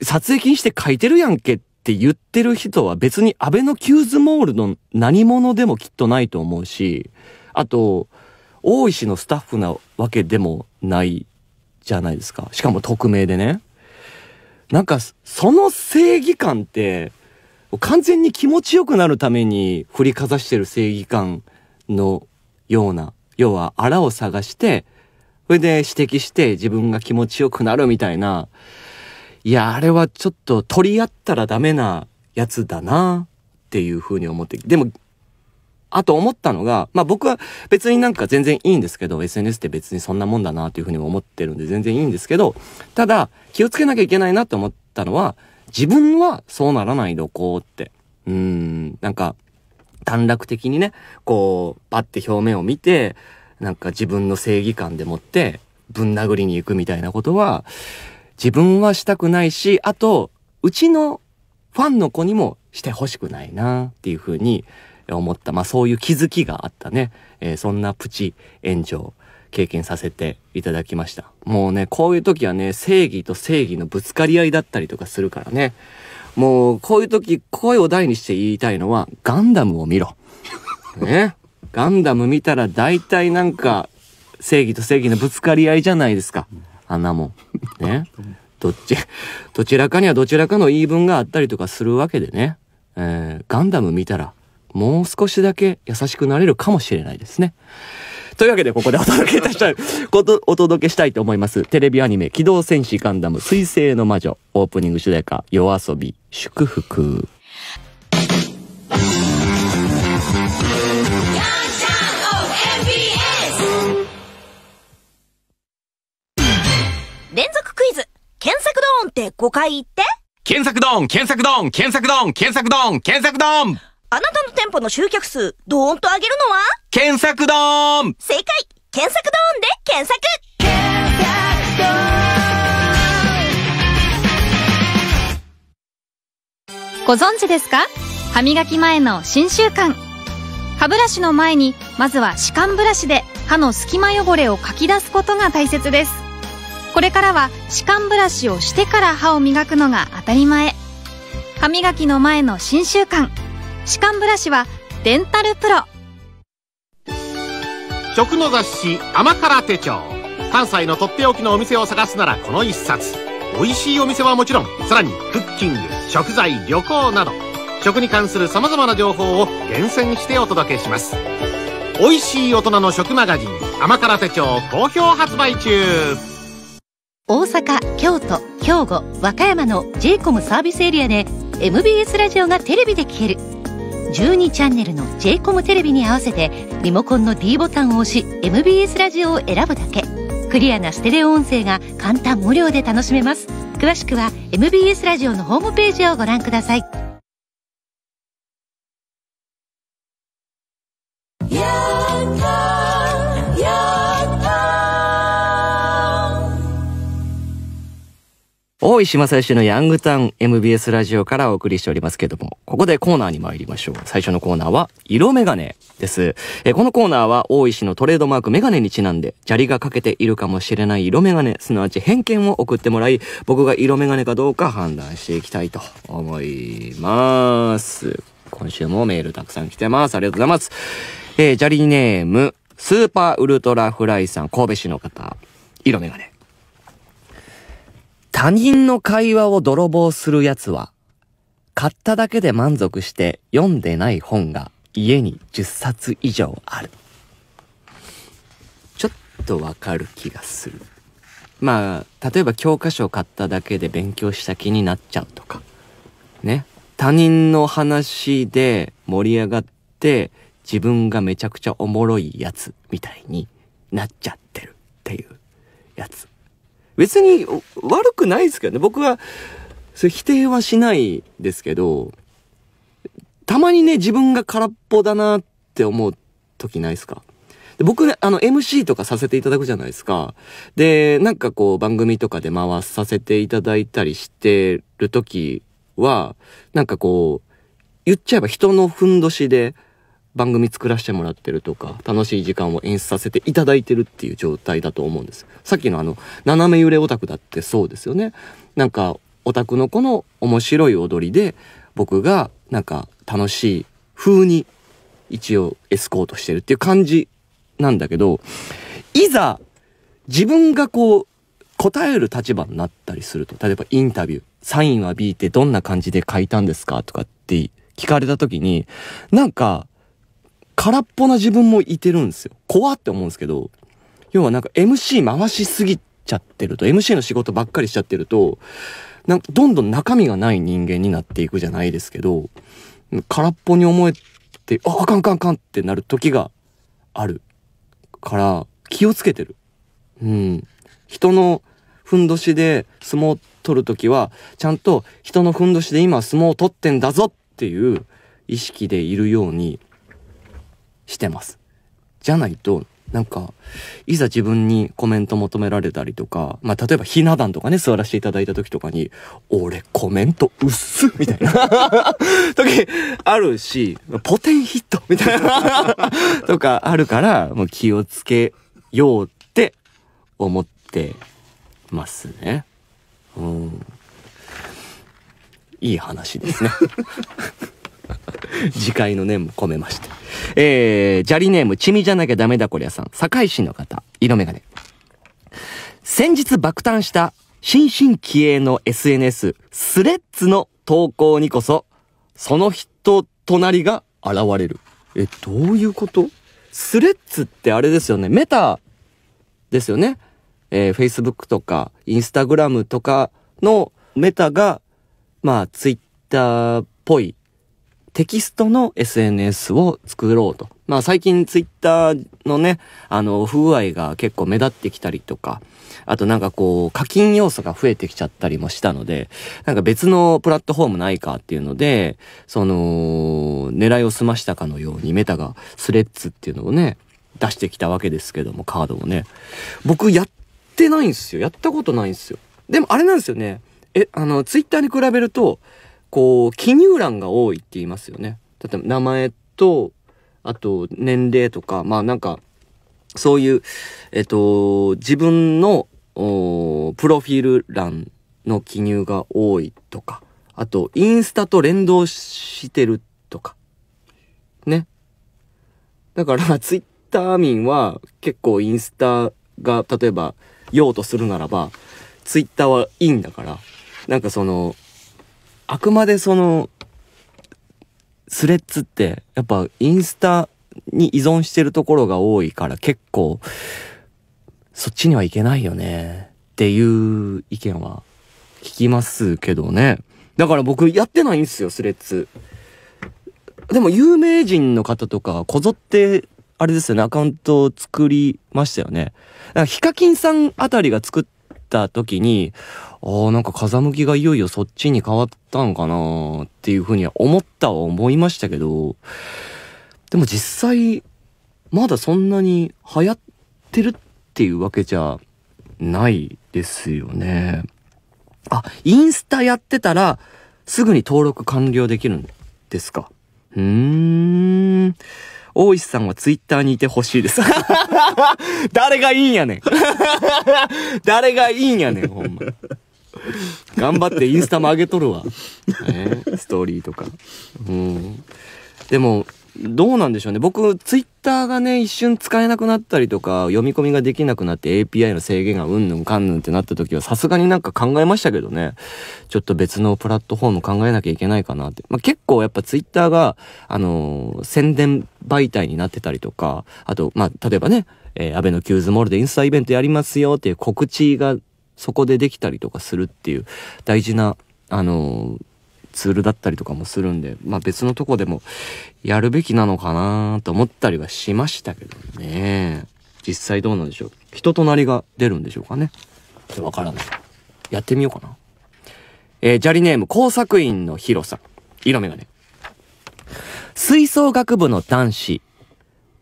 撮影禁止で書いてるやんけって言ってる人は別にアベノキューズモールの何者でもきっとないと思うし、あと、大石のスタッフなわけでもないじゃないですか。しかも匿名でね。なんか、その正義感って、完全に気持ちよくなるために振りかざしてる正義感のような、要は、あらを探して、それで指摘して自分が気持ちよくなるみたいな、いや、あれはちょっと取り合ったらダメなやつだなっていうふうに思って、でも、あと思ったのが、まあ僕は別になんか全然いいんですけど、SNS って別にそんなもんだなというふうに思ってるんで全然いいんですけど、ただ気をつけなきゃいけないなと思ったのは、自分はそうならないでおこうって。うーん、なんか短絡的にね、こう、パッて表面を見て、なんか自分の正義感でもって、ぶん殴りに行くみたいなことは、自分はしたくないし、あと、うちのファンの子にもしてほしくないなっていうふうに思った。まあそういう気づきがあったね。えー、そんなプチ炎上経験させていただきました。もうね、こういう時はね、正義と正義のぶつかり合いだったりとかするからね。もう、こういう時、声を大にして言いたいのは、ガンダムを見ろ。ね。ガンダム見たら大体なんか、正義と正義のぶつかり合いじゃないですか。あんなもん。ね。どっち、どちらかにはどちらかの言い分があったりとかするわけでね。えー、ガンダム見たら、もう少しだけ優しくなれるかもしれないですね。というわけで、ここでお届けいたしたい、こと お届けしたいと思います。テレビアニメ、機動戦士ガンダム、水星の魔女、オープニング主題歌、夜遊び、祝福。連続クイズ検索ドーンって5回言って検索ドーン検索ドーン検索ドーン検索ドーン検索ドーンあなたの店舗の集客数、ドーンと上げるのは検索ドーン正解検索ドーンで検索ご存知ですか歯磨き前の新習慣。歯ブラシの前に、まずは歯間ブラシで歯の隙間汚れをかき出すことが大切です。これからは歯間ブラシをしてから歯を磨くのが当たり前。歯磨きの前の新習慣。歯間ブラシはデンタルプロ食の雑誌「甘辛手帳」関西のとっておきのお店を探すならこの一冊美味しいお店はもちろんさらにクッキング食材旅行など食に関するさまざまな情報を厳選してお届けします美味しい大人の食マガジン「甘辛手帳」好評発売中大阪京都兵庫和歌山の j コムサービスエリアで MBS ラジオがテレビで消える12チャンネルの j コムテレビに合わせてリモコンの d ボタンを押し MBS ラジオを選ぶだけクリアなステレオ音声が簡単無料で楽しめます詳しくは MBS ラジオのホームページをご覧ください大石正義のヤングタウン MBS ラジオからお送りしておりますけども、ここでコーナーに参りましょう。最初のコーナーは、色メガネです。えこのコーナーは、大石のトレードマークメガネにちなんで、砂利が欠けているかもしれない色メガネ、すなわち偏見を送ってもらい、僕が色メガネかどうか判断していきたいと思います。今週もメールたくさん来てます。ありがとうございます。えー、砂利ネーム、スーパーウルトラフライさん、神戸市の方、色メガネ。他人の会話を泥棒する奴は、買っただけで満足して読んでない本が家に10冊以上ある。ちょっとわかる気がする。まあ、例えば教科書を買っただけで勉強した気になっちゃうとか、ね。他人の話で盛り上がって自分がめちゃくちゃおもろいやつみたいになっちゃってるっていうやつ。別に悪くないですけどね。僕は、それ否定はしないですけど、たまにね、自分が空っぽだなって思う時ないですかで僕、ね、あの、MC とかさせていただくじゃないですか。で、なんかこう、番組とかで回させていただいたりしてる時は、なんかこう、言っちゃえば人のふんどしで、番組作らせてもらってるとか、楽しい時間を演出させていただいてるっていう状態だと思うんです。さっきのあの、斜め揺れオタクだってそうですよね。なんか、オタクの子の面白い踊りで、僕がなんか楽しい風に一応エスコートしてるっていう感じなんだけど、いざ自分がこう答える立場になったりすると、例えばインタビュー、サインは B ってどんな感じで書いたんですかとかって聞かれた時に、なんか空っぽな自分もいてるんですよ。怖って思うんですけど、要はなんか MC 回しすぎちゃってると、MC の仕事ばっかりしちゃってると、なんかどんどん中身がない人間になっていくじゃないですけど、空っぽに思えて、あ、あかんかんかんってなる時があるから、気をつけてる。うん。人のふんどしで相撲を取るときは、ちゃんと人のふんどしで今相撲を取ってんだぞっていう意識でいるようにしてます。じゃないと、なんか、いざ自分にコメント求められたりとか、まあ、例えばひな壇とかね、座らせていただいた時とかに、俺コメントうっすみたいな 時あるし、ポテンヒットみたいな とかあるから、もう気をつけようって思ってますね。うん。いい話ですね。次回の念も込めまして。えー、砂利ネーム、チミじゃなきゃダメだこりゃさん。堺市の方、色眼鏡。先日爆誕した新進気鋭の SNS、スレッズの投稿にこそ、その人となりが現れる。え、どういうことスレッズってあれですよね。メタですよね。えー、Facebook とか Instagram とかのメタが、まあ Twitter っぽいテキストの SNS を作ろうと。まあ最近ツイッターのね、あの、不具合が結構目立ってきたりとか、あとなんかこう課金要素が増えてきちゃったりもしたので、なんか別のプラットフォームないかっていうので、その、狙いを済ましたかのようにメタがスレッズっていうのをね、出してきたわけですけども、カードをね。僕やってないんですよ。やったことないんですよ。でもあれなんですよね。え、あの、ツイッターに比べると、こう、記入欄が多いって言いますよね。例えば名前と、あと年齢とか、まあなんか、そういう、えっと、自分の、プロフィール欄の記入が多いとか、あと、インスタと連動してるとか、ね。だから、ツイッター民は結構インスタが、例えば、用途するならば、ツイッターはいいんだから、なんかその、あくまでその、スレッズって、やっぱインスタに依存してるところが多いから結構、そっちにはいけないよね。っていう意見は聞きますけどね。だから僕やってないんですよ、スレッズ。でも有名人の方とか、こぞって、あれですよね、アカウントを作りましたよね。だからヒカキンさんあたりが作った時に、ああ、なんか風向きがいよいよそっちに変わったんかなっていうふうには思ったは思いましたけど、でも実際、まだそんなに流行ってるっていうわけじゃないですよね。あ、インスタやってたら、すぐに登録完了できるんですか。うーん。大石さんはツイッターにいてほしいです。誰がいいんやねん。誰がいいんやねん、ほんま。頑張ってインスタも上げとるわ。ね、ストーリーとか。うん。でも、どうなんでしょうね。僕、ツイッターがね、一瞬使えなくなったりとか、読み込みができなくなって API の制限がうんぬんかんぬんってなった時は、さすがになんか考えましたけどね。ちょっと別のプラットフォーム考えなきゃいけないかなって。まあ、結構やっぱツイッターが、あのー、宣伝媒体になってたりとか、あと、まあ、例えばね、えー、安倍のキューズモールでインスタイベントやりますよっていう告知がそこでできたりとかするっていう大事な、あのー、ツールだったりとかもするんで、まあ、別のとこでもやるべきなのかなと思ったりはしましたけどね。実際どうなんでしょう。人となりが出るんでしょうかね。わからない。やってみようかな。えー、砂利ネーム工作員の広さ。色眼鏡。吹奏楽部の男子。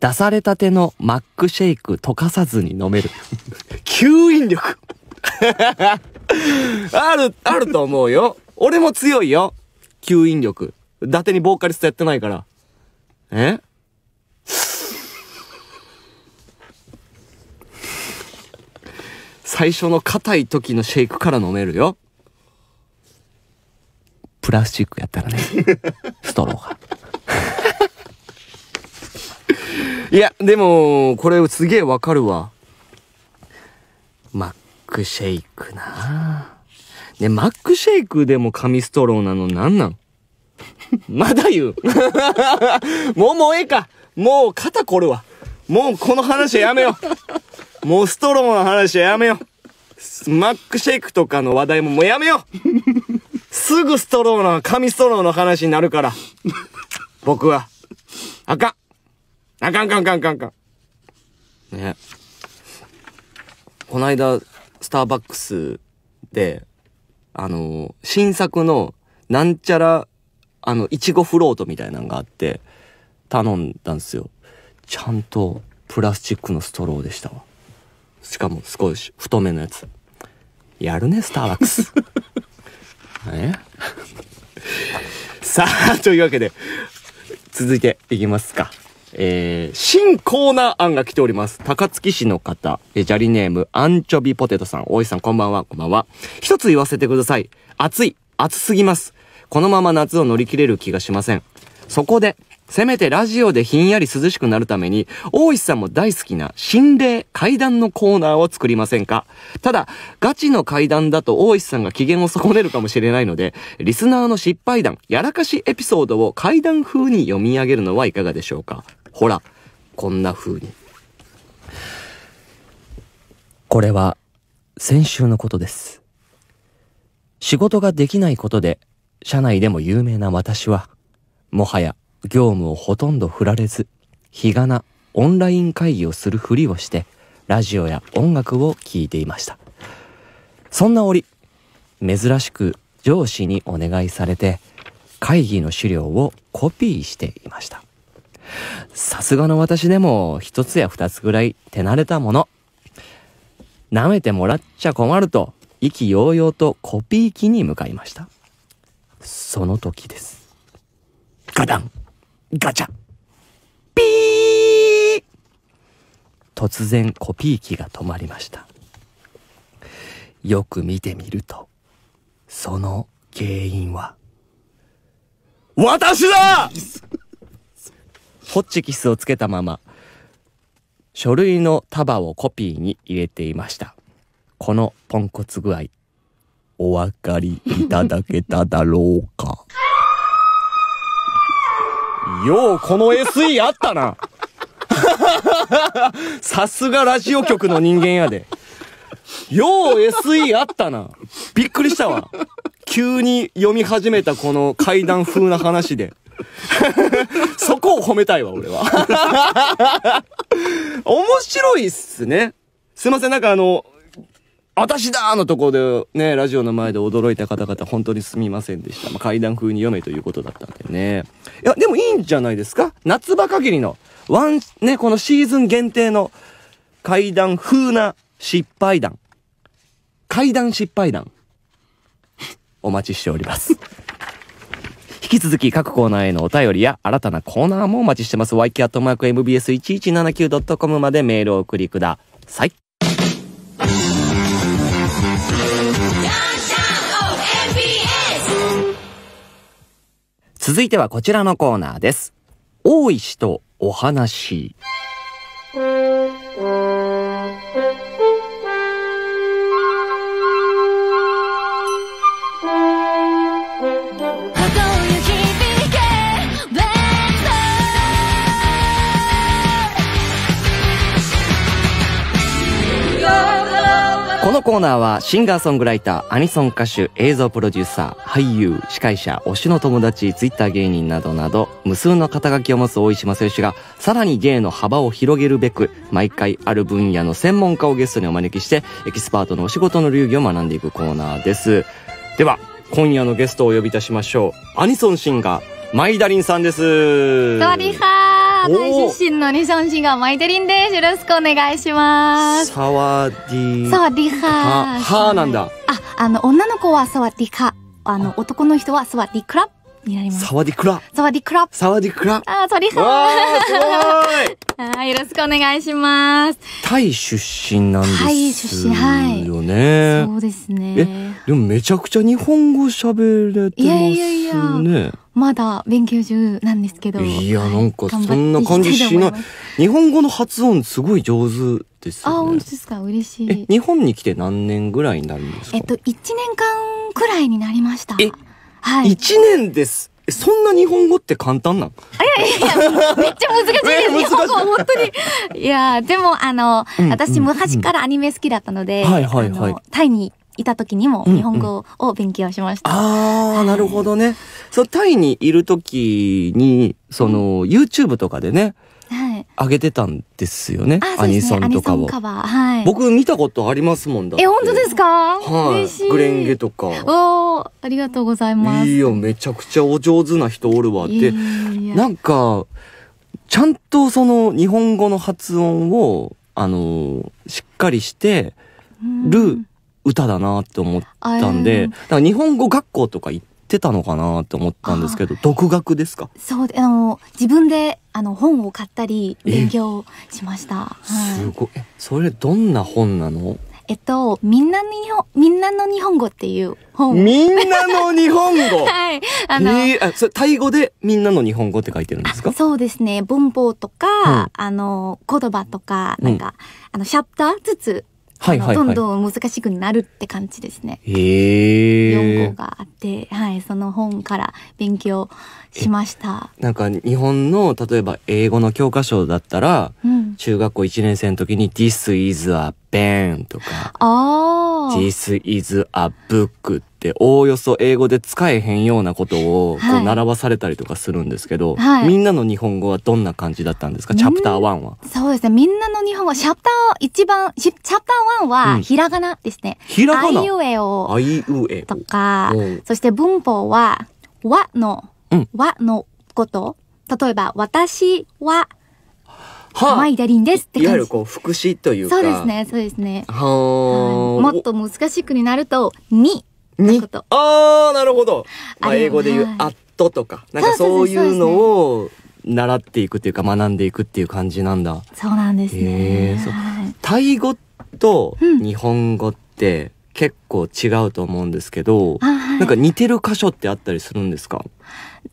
出されたてのマックシェイク溶かさずに飲める。吸引力 ある、あると思うよ。俺も強いよ。吸引力。伊達にボーカリストやってないから。え最初の硬い時のシェイクから飲めるよ。プラスチックやったらね、ストローが。いや、でも、これすげえわかるわ。真っックシェイクなねマックシェイクでも紙ストローなのなんなん まだ言う もうもうええかもう肩凝るわ。もうこの話はやめよう。もうストローの話はやめよう。マックシェイクとかの話題ももうやめよう。すぐストローの、紙ストローの話になるから。僕は。あかん。あかんかんかんかんかん。ねこないだ、スターバックスで、あの、新作の、なんちゃら、あの、いちごフロートみたいなのがあって、頼んだんですよ。ちゃんと、プラスチックのストローでしたわ。しかも、少し太めのやつ。やるね、スターバックス。え さあ、というわけで、続いていきますか。えー、新コーナー案が来ております。高槻市の方、えー、ジャリネーム、アンチョビポテトさん。大井さん、こんばんは、こんばんは。一つ言わせてください。暑い、暑すぎます。このまま夏を乗り切れる気がしません。そこで、せめてラジオでひんやり涼しくなるために、大石さんも大好きな心霊階段のコーナーを作りませんかただ、ガチの階段だと大石さんが機嫌を損ねるかもしれないので、リスナーの失敗談、やらかしエピソードを階段風に読み上げるのはいかがでしょうかほら、こんな風に。これは、先週のことです。仕事ができないことで、社内でも有名な私は、もはや業務をほとんど振られず、日がなオンライン会議をするふりをして、ラジオや音楽を聴いていました。そんな折、珍しく上司にお願いされて、会議の資料をコピーしていました。さすがの私でも一つや二つぐらい手慣れたもの。舐めてもらっちゃ困ると、意気揚々とコピー機に向かいました。その時です。ガダンガチャピー突然コピー機が止まりました。よく見てみると、その原因は、私だホッチキスをつけたまま書類の束をコピーに入れていましたこのポンコツ具合お分かりいただけただろうかようこの SE あったな さすがラジオ局の人間やでよう SE あったなびっくりしたわ急に読み始めたこの階段風な話で そこを褒めたいわ、俺は。面白いっすね。すいません、なんかあの、私だのとこでね、ラジオの前で驚いた方々、本当にすみませんでした。まあ、階段風に読めということだったんでね。いや、でもいいんじゃないですか夏場限りの、ワン、ね、このシーズン限定の階段風な失敗談。階段失敗談。お待ちしております。引き続き各コーナーへのお便りや新たなコーナーもお待ちしてます。yk.mbs1179.com までメールを送りください。続いてはこちらのコーナーです。大石とお話。コーナーはシンガーソングライター、アニソン歌手、映像プロデューサー、俳優、司会者、推しの友達、ツイッター芸人などなど、無数の肩書きを持つ大石正義が、さらに芸の幅を広げるべく、毎回ある分野の専門家をゲストにお招きして、エキスパートのお仕事の流儀を学んでいくコーナーです。では、今夜のゲストをお呼びいたしましょう。アニソンシンガー、マイダリンさんです。ドリァータイ出身の日本人がマイデリンです。よろしくお願いします。サワディ。サワディハー。ハーなんだ。あ、あの、女の子はサワディカ。あの、男の人はサワディクラッになります。サワディクラ。サワディクラ。サワディクラ。あ、そりそう。はい、よろしくお願いします。タイ出身なんですよね。タイ出身、はい。そうですね。え、でもめちゃくちゃ日本語喋れてますね。いやいやいや。まだ勉強中なんですけど。いや、なんかそんな感じしない。日本語の発音すごい上手ですよね。あ、本当ですか。嬉しい。日本に来て何年ぐらいになるんですかえっと、1年間くらいになりました。えはい、1年です。そんな日本語って簡単なんいやいや、めっちゃ難しいです、日本語、本当に。いや、でも、あの、うん、私、昔からアニメ好きだったので、はいはいはい、タイにいた時にも日本語を勉強しました。うんうん、ああ、なるほどね。そう、タイにいる時に、その、YouTube とかでね、は上げてたんですよね、アニソンとかを、僕見たことありますもんだえ本当ですか、はい、グレンゲとかおありがとうございますいいよめちゃくちゃお上手な人おるわってなんかちゃんとその日本語の発音をあのしっかりしてる歌だなって思ったんで、日本語学校とか行ってたのかなって思ったんですけど独学ですかそうあの自分であの本を買ったり勉強しました。すごい。それどんな本なの？えっと、みんなの日本、みんなの日本語っていう本。みんなの日本語 はい。あの、えー、あタイ語でみんなの日本語って書いてるんですかそうですね。文法とか、うん、あの、言葉とか、なんか、うん、あの、シャッターずつはいはいはい、どんどん難しくなるって感じですね。へ4号があって、はい、その本から勉強しました。なんか日本の例えば英語の教科書だったら、うん、中学校1年生の時に「This is a pen」とか「This is a book」っておおよそ英語で使えへんようなことをこう習わされたりとかするんですけど、はい、みんなの日本語はどんな感じだったんですか、はい、チャプター1は。そうですね。みんなの日本語、チャプター一番、チャプター1はひらがなですね。ひらがなあいうえを。あいうえとか、そして文法は、わの、うん、和のこと。例えば、私は、マイダリンですっていわゆるこう、副詞というか。そうですね、そうですね。はあ、もっと難しくになると、ににああなるほど、まあ、英語で言う「あっと」とかなんかそういうのを習っていくっていうか学んでいくっていう感じなんだそうなんですね、えー、そうタイ語と日本語って結構違うと思うんですけど、うんはい、なんか似てる箇所ってあったりするんですか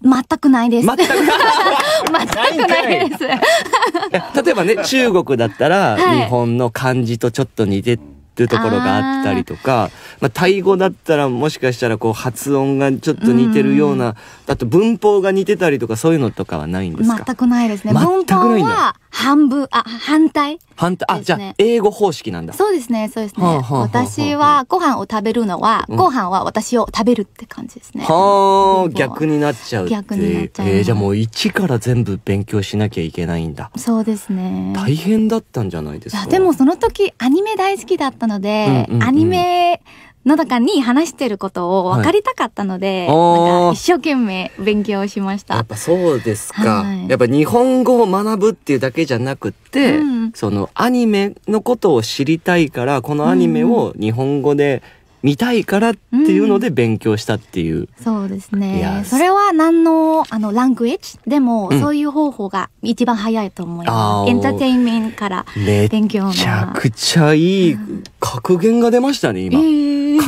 全くないです。全くない です。例えばね、中国だったら、日本の漢字とちょっと似てっていうところがあったりとかまあ、タイ語だったらもしかしたらこう発音がちょっと似てるような、うあと文法が似てたりとかそういうのとかはないんですか全くないですね文法は半分、あ、反対、ね、反対、あ、じゃあ、英語方式なんだ。そうですね、そうですね。はあはあ、私は、ご飯を食べるのは、うん、ご飯は私を食べるって感じですね。はあ、逆になっちゃう逆になっちゃう。えー、じゃあもう一から全部勉強しなきゃいけないんだ。そうですね。大変だったんじゃないですか。でもその時、アニメ大好きだったので、うんうんうん、アニメのどかに話してることを分かりたかったので、はい、一生懸命勉強しました。やっぱそうですか、はい、やっぱ日本語を学ぶっていうだけじゃなくて、うん、そのアニメのことを知りたいから、このアニメを日本語で、うん見たいからっていうので勉強したっていう。うん、そうですね。それは何の、あの、ランクエッジでも、そういう方法が一番早いと思います。エンターテインメントから勉強の。めちゃくちゃいい格言が出ましたね、今。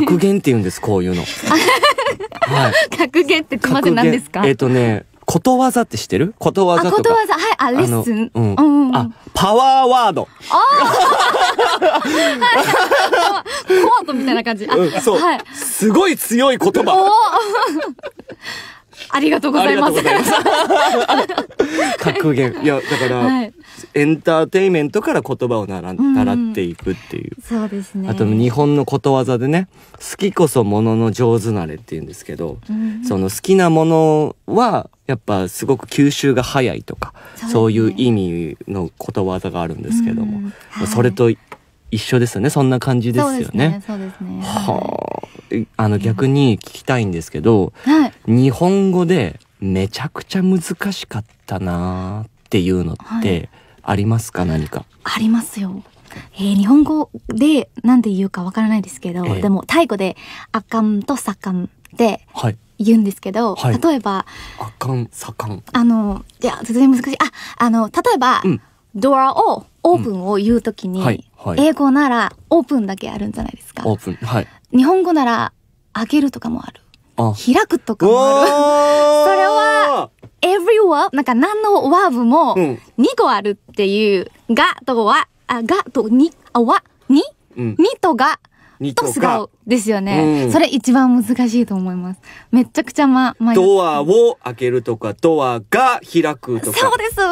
格言って言うんです、こういうの。はい、格言ってまず何ですかえっ、ー、とね、ことわざって知ってることわざとことわざ、はい、あ、レッスン。うん。あ、パワーワード。ああ みたいな感じ。うん、そう、はい、すごい強い言葉。ありがとうございます。格言。いや、だから、はい、エンターテイメントから言葉を習,、っていくっていう。そうですね。あと、日本のことわざでね、好きこそものの上手なれって言うんですけど、その好きなものは、やっぱすごく吸収が早いとか、そう、いう意味のことわざがあるんですけども、はい、それと一緒ですよねそんな感じですよね。そうですね、ね、はあ、あの逆に聞きたいんですけど、はい、日本語でめちゃくちゃ難しかったなっていうのってありますか、はい、何か。ありますよ。えー、日本語でなんて言うかわからないですけど、えー、でもタイ語で「あかん」と「さかん」で言うんですけど、はい、例えば「あかん」「さかん」あのいや全然難しいああの例えば、うん、ドアを「オープンを言うときに、うんはいはい、英語ならオープンだけあるんじゃないですか。オープン。はい。日本語なら開けるとかもある。あ開くとかもある。それは、every verb、なんか何のワーブも2個あるっていう、がとは、あ、がとに、あ、わ、に、にとがと素顔ですよね、うん、それ一番難しいと思います。めちゃくちゃま、迷ドアを開けるとか、ドアが開くとか。そうです。それ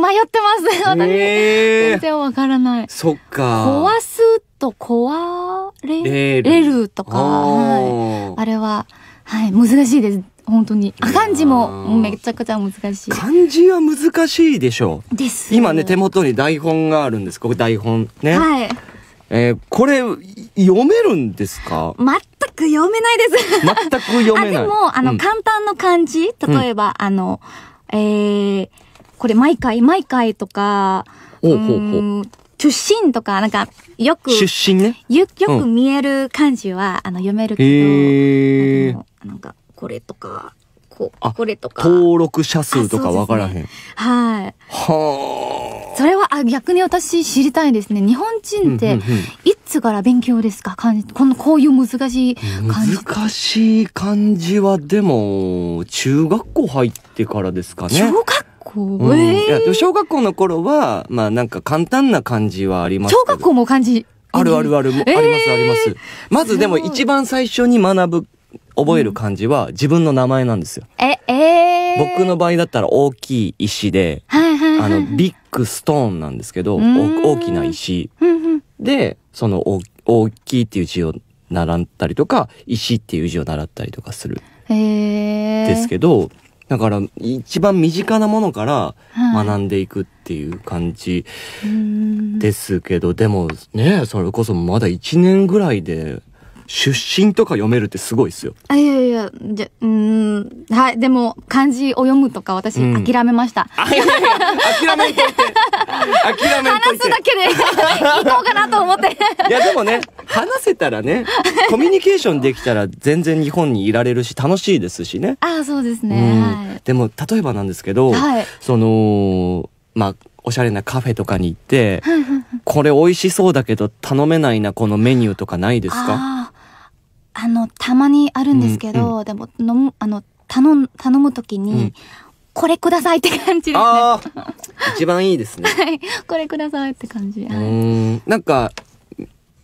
は迷ってます。私。えー、全然わからない。そっか。壊すと壊れるとか、はい、あれは、はい、難しいです。本当に。漢字もめちゃくちゃ難しい。漢字は難しいでしょう。です。今ね、手元に台本があるんです。ここ台本ね。はい。えー、これ、読めるんですか全く読めないです全く読めない。あでも、あの、うん、簡単な漢字例えば、うん、あの、えー、これ、毎回、毎回とか、ほうほうほう出身とか、なんか、よく、出身ね。よ、よく見える漢字は、うん、あの、読めるけど、なんか、これとか、ここれとか登録者数とか分からへん、ね、はいはあそれはあ逆に私知りたいですね日本人っていつから勉強ですか漢字このこういう難しい漢字難しい漢字はでも中学校入ってからですかね小学校、うん、えー、小学校の頃はまあなんか簡単な漢字はあります小学校も漢字あるあるある、えー、ありますありますまずでも一番最初に学ぶ覚える漢字は自分の名前なんですよ。え、えー、僕の場合だったら大きい石で、あの、ビッグストーンなんですけど、大きな石。で、その大、大きいっていう字を習ったりとか、石っていう字を習ったりとかする。ですけど、だから一番身近なものから学んでいくっていう感じですけど、はい、でもねそれこそまだ1年ぐらいで出身とか読めるってすごいっすよ。あ、いやいや、じゃ、うん、はい、でも、漢字を読むとか私、うん、諦めました。いやいや、諦めといて。諦めといて。話すだけで、行こうかなと思って。いや、でもね、話せたらね、コミュニケーションできたら全然日本にいられるし、楽しいですしね。あ、そうですね。うんはい、でも、例えばなんですけど、はい、その、まあ、おしゃれなカフェとかに行って、これ美味しそうだけど頼めないな、このメニューとかないですかあの、たまにあるんですけど、うんうん、でも、のむ、あの、頼む、頼むときに、うん、これくださいって感じですね。ああ、一番いいですね。はい。これくださいって感じ。うん。なんか、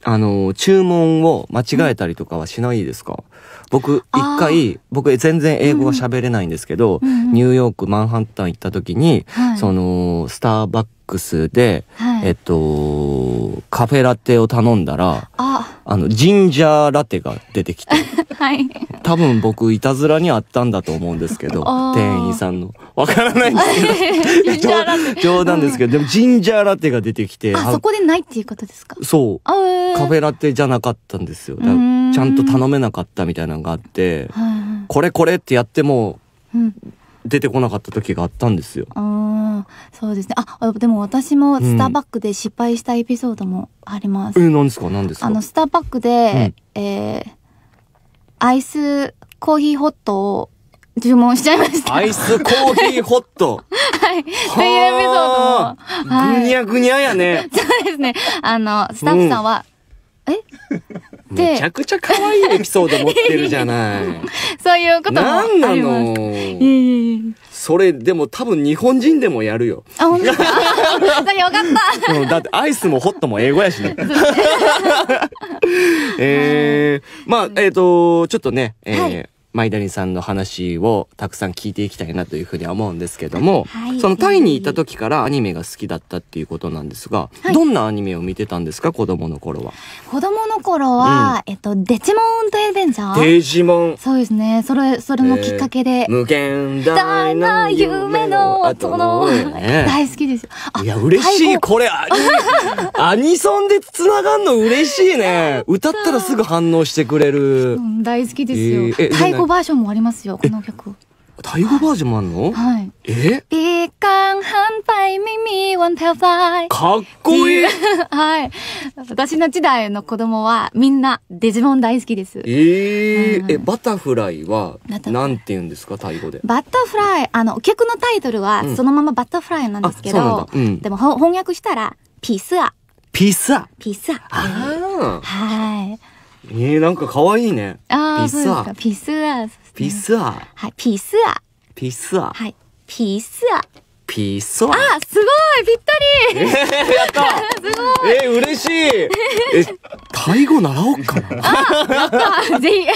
あの、注文を間違えたりとかはしないですか、僕、一回、僕全然英語は喋れないんですけど、うんニューヨーク、マンハッタン行った時に、はい、その、スターバックックスで、はい、えっと、カフェラテを頼んだら、あの、ジンジャーラテが出てきて、はい、多分僕、いたずらにあったんだと思うんですけど、店員さんの。わからないんですけど 冗談ですけど、でもジンジャーラテが出てきて。あ、そこでないっていうことですかそう。カフェラテじゃなかったんですよ。ちゃんと頼めなかったみたいなのがあって、これこれってやっても、うん出てこなかった時があったんですよ。あそうですね。あでも私もスターバックで失敗したエピソードもあります。うん、え何ですか何ですか。あのスターバックで、うん、えー、アイスコーヒーホットを注文しちゃいました。アイスコーヒーホット。はい。っていうエピソードも。ぐにゃぐにゃやね。そうですね。あの、スタッフさんは、うん、えめちゃくちゃ可愛いエピソード持ってるじゃない。そういうこともありなのそれでも多分日本人でもやるよ。あ、本当か。よかった、うん。だってアイスもホットも英語やしね。えー、まあ、えっ、ー、と、ちょっとね、えー、はいマイダニさんの話をたくさん聞いていきたいなというふうには思うんですけども、はい、そのタイにいた時からアニメが好きだったっていうことなんですが、はい、どんなアニメを見てたんですか子供の頃は子供の頃は、うん、えっとデジモンとエベンジャーデジモンそうですねそれそれもきっかけで、えー、無限大な夢の後の、大好きですよいや嬉しいこれ アニソンで繋がんの嬉しいね歌ったらすぐ反応してくれる、うん、大好きですよ、えー語バージョンもありますよ、この曲。タイ語バージョンもあるの、はい、え一貫半杯耳ワンタバイ。かっこいい はい。私の時代の子供はみんなデジモン大好きです。えー、うん、え、バタフライはなんて言うんですか、タイ語で。バタフライ、あの、曲のタイトルはそのままバタフライなんですけど、うんうん、でも翻訳したら、ピースア。ピースアピースア。はい。えー、なんか可愛いね。ああ、そうですか。ピスアー。ピスアはい、ピスアピスアはい、ピスアピースワン。あ、すごいぴったり、えやった すごいえ嬉しいえ、タイ語習おうかな。あ、やったぜひ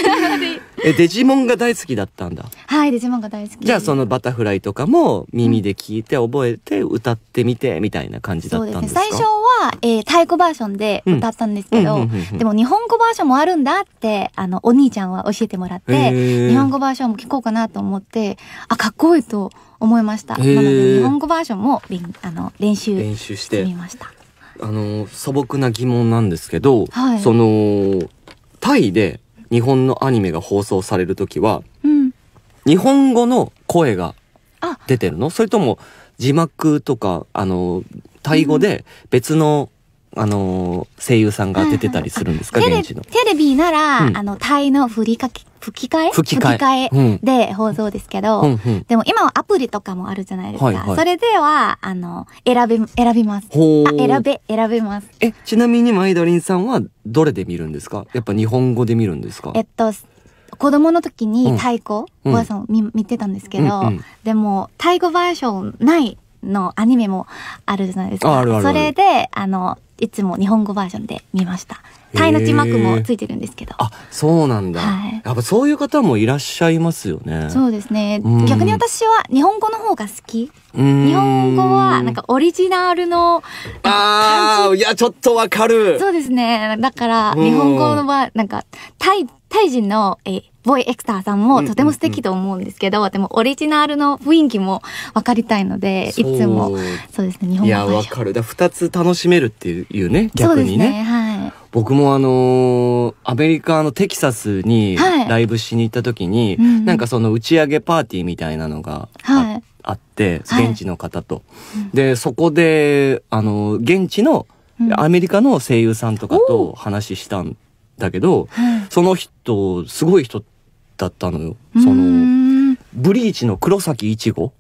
え、デジモンが大好きだったんだ。はい、デジモンが大好き。じゃあそのバタフライとかも耳で聞いて覚えて歌ってみてみたいな感じだったんですかそうですね。最初は、えー、タイ語バージョンで歌ったんですけど、でも日本語バージョンもあるんだって、あの、お兄ちゃんは教えてもらって、日本語バージョンも聞こうかなと思って、あ、かっこいいと。思いました、えなので日本語バージョンもあの練習練習してみましたあの素朴な疑問なんですけど、はい、そのタイで日本のアニメが放送される時は、うん、日本語の声が出てるのそれとも字幕とかあのタイ語で別のあのー、声優さんが出てたりするんですか、うんうん、現地の。テレビなら、うん、あの、タイのふりかけ、吹き替え吹き替えで放送ですけど、うんうん、でも今はアプリとかもあるじゃないですか。はいはい、それでは、あの、選べ、選びます。あ、選べ、選べます。え、ちなみにマイドリンさんはどれで見るんですかやっぱ日本語で見るんですかえっと、子供の時に太鼓、おばあさんを見見てたんですけど、うんうん、でも、太鼓バージョンないのアニメもあるじゃないですか。それで、あの、いつも日本語バージョンで見ました。タイの字幕もついてるんですけど。あ、そうなんだ。はい、やっぱそういう方もいらっしゃいますよね。そうですね。うん、逆に私は日本語の方が好き。日本語はなんかオリジナルのああ、いや、ちょっとわかる。そうですね。だから、日本語はなんか、タイ、タイ人の、えー、ボイエクターさんもとても素敵と思うんですけど、うんうんうん、でもオリジナルの雰囲気も分かりたいので、いつも、そうですね、日本語いや、分かる。だ2つ楽しめるっていうね、逆にね。ねはい、僕もあのー、アメリカのテキサスにライブしに行った時に、はい、なんかその打ち上げパーティーみたいなのがあって、はいあって、現地の方と。はい、で、そこで、あの、現地の、アメリカの声優さんとかと話したんだけど、うん、その人、すごい人だったのよ。そのブリーチの黒崎いちご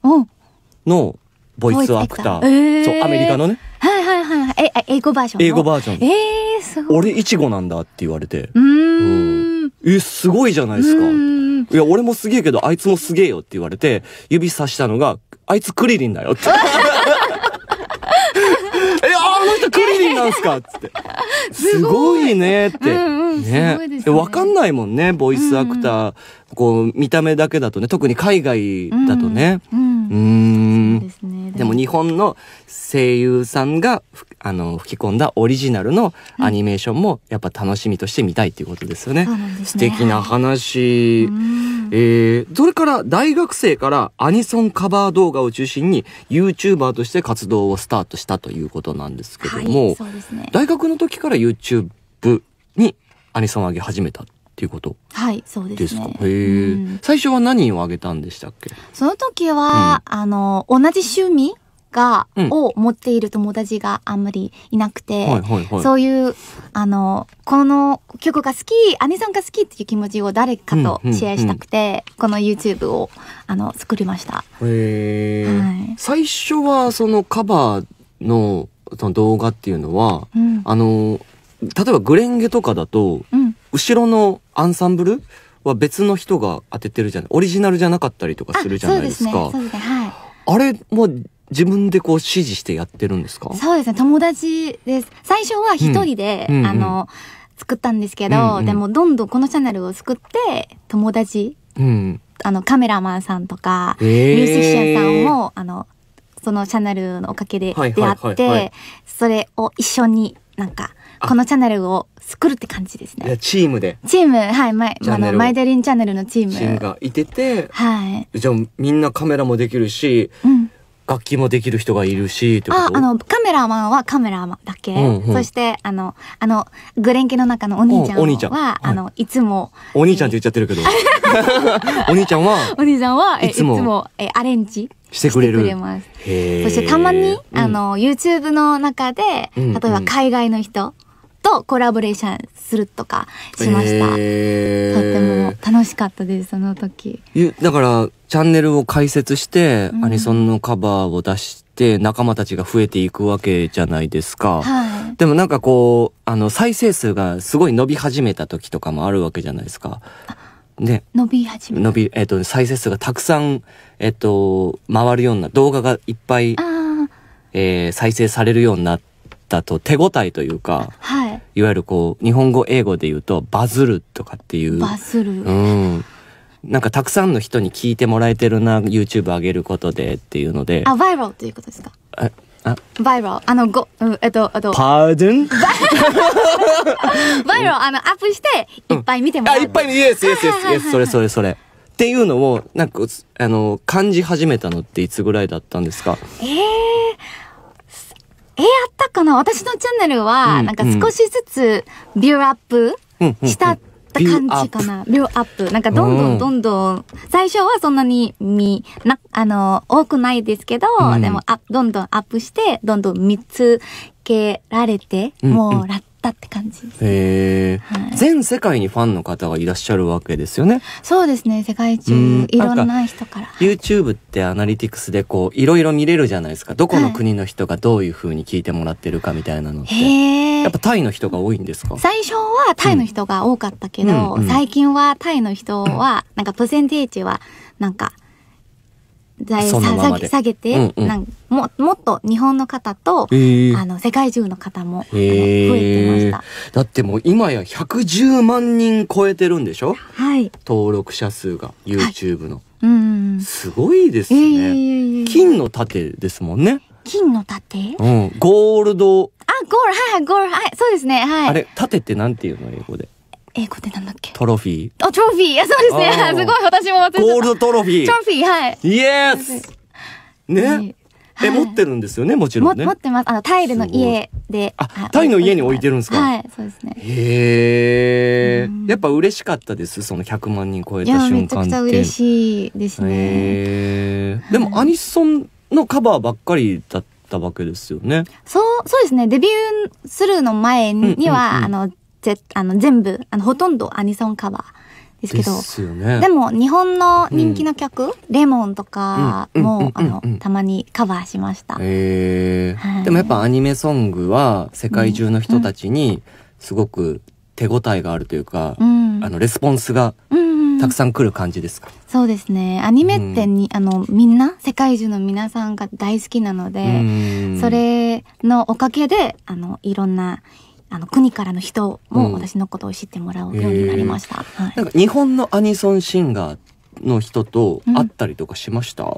のボイスアクター、えー、そうアメリカのね。はいはいはい。え英語バージョン。英語バージョン。えー、すごい。俺いちごなんだって言われて。うんうん、えすごいじゃないですか。いや俺もすげえけどあいつもすげえよって言われて指さしたのがあいつクリリンだよって。え、あの人クリリンなんすかっつって。すごいねって。うんうん、ね。わ、かんないもんね、ボイスアクター。うんうんこう見た目だけだとね特に海外だとねうんでも日本の声優さんがあの吹き込んだオリジナルのアニメーションもやっぱ楽しみとして見たいっていうことですよね。素敵な話、えー、それから大学生からアニソンカバー動画を中心に YouTuber として活動をスタートしたということなんですけども、はいね、大学の時から YouTube にアニソンを上げ始めたっていうことはいそうですねへえ、うん、最初は何をあげたんでしたっけその時は、うん、あの同じ趣味が、うん、を持っている友達があんまりいなくて、はいはいはい、そういうあのこの曲が好き姉さんが好きっていう気持ちを誰かとシェアしたくて、うんうんうん、この YouTube をあの作りましたへえ、はい、最初はそのカバーのその動画っていうのは、うん、あの例えばグレンゲとかだと、うん後ろのアンサンブルは別の人が当ててるじゃないオリジナルじゃなかったりとかするじゃないですか。すねはい、あれも自分でこう指示してやってるんですかそうですね友達です最初は一人で、うんうんうん、あの作ったんですけど、うんうん、でもどんどんこのチャンネルを作って友達、うん、あのカメラマンさんとか、えー、ミュージシャンさんもあのそのチャンネルのおかげで出会って、はいはいはいはい、それを一緒になんかこのチャンネルを作るって感じですいやね。チームでチーム、はい、マイ、チャあンネルの、マイデリンチャンネルのチーム。チームがいてて、はい。じゃあみんなカメラもできるし、うん。楽器もできる人がいるし、ってことあ、あの、カメラマンはカメラマンだけ。うんうんそして、あの、あの、グレンケの中のお兄ちゃんは、お兄ちゃんはいあの、いつも、お兄ちゃんって言っちゃってるけど。お兄ちゃんはお兄ちゃんは、いいつもえ、アレンジしてくれる。ます。へそしてたまに、あ、の、YouTube の中で、例えば海外の人とコラボレーションするとかしました、えー、とても楽しかったですその時だからチャンネルを開設して、アニソンのカバーを出して仲間たちが増えていくわけじゃないですか、はい、でもなんかこうあの再生数がすごい伸び始めた時とかもあるわけじゃないですかね、伸び始め伸び、えっ、ー、と、再生数がたくさん、えっ、ー、と、回るような動画がいっぱい、えー、再生されるようになってったと手応えというか、はい、いわゆるこう日本語英語で言うとバズるとかっていうバズる、うん、なんかたくさんの人に聞いてもらえてるな YouTube 上げることでっていうのであバイラルていうことですかあバイラルあのご、えっとあとパーデンバイラルあのアップしていっぱい見てもらう、うん、あいっぱい見エスイエスイエスイエスそれそれそれっていうのをなんかあの感じ始めたのっていつぐらいだったんですかええーえー、やったかな私のチャンネルは、なんか少しずつビューアップした感じかな。ビューアップ。なんかどんどんどんどん、最初はそんなにみ、な、あの、多くないですけど、うん、でもあ、どんどんアップして、どんどん見つけられて、もらって、ったって感じへえ、はい、全世界にファンの方がいらっしゃるわけですよねそうですね世界中いろんな人から YouTube ってアナリティクスでこういろいろ見れるじゃないですかどこの国の人がどういうふうに聞いてもらってるかみたいなのって、はい、やっぱタイの人が多いんですか最初はタイの人が多かったけど、うんうんうん、最近はタイの人はなんかプセンテージはなんか、うん財産下げて、うんうん、なんももっと日本の方と、えー、あの世界中の方も、えー、増えてました、だってもう今や110万人超えてるんでしょ、はい、登録者数が YouTube の、はい、うんすごいですね、えー、金の盾ですもんね金の盾、うん、ゴールドあゴールはいはいゴールはいそうですねはいあれ盾ってなんていうの英語で英語でなんだっけトロフィー。あ、トロフィー。いや、そうですね。すごい、私も私ゴールドトロフィー。トロフィー、はい。イエスね。え、持ってるんですよね、もちろんね。持ってます。あの、タイルの家で。あ、タイの家に置いてるんですかはい、そうですね。へえ。やっぱ嬉しかったです、その100万人超えた瞬間って。めちゃくちゃ嬉しいですね。でも、アニソンのカバーばっかりだったわけですよね。そう、そうですね。デビューするの前には、あの、ぜあの全部あのほとんどアニソンカバーですけどですね、でも日本の人気の曲「うん、レモン」とかも、あのたまにカバーしました、えー、はい、でもやっぱアニメソングは世界中の人たちにすごく手応えがあるというか、うん、あのレスポンスがたくさん来る感じですか、うん、そうですねアニメってに、うん、あのみんな世界中の皆さんが大好きなので、それのおかげであのいろんなあの国からの人も私のことを知ってもらうようになりました。なんか日本のアニソンシンガーの人と会ったりとかしました、うん、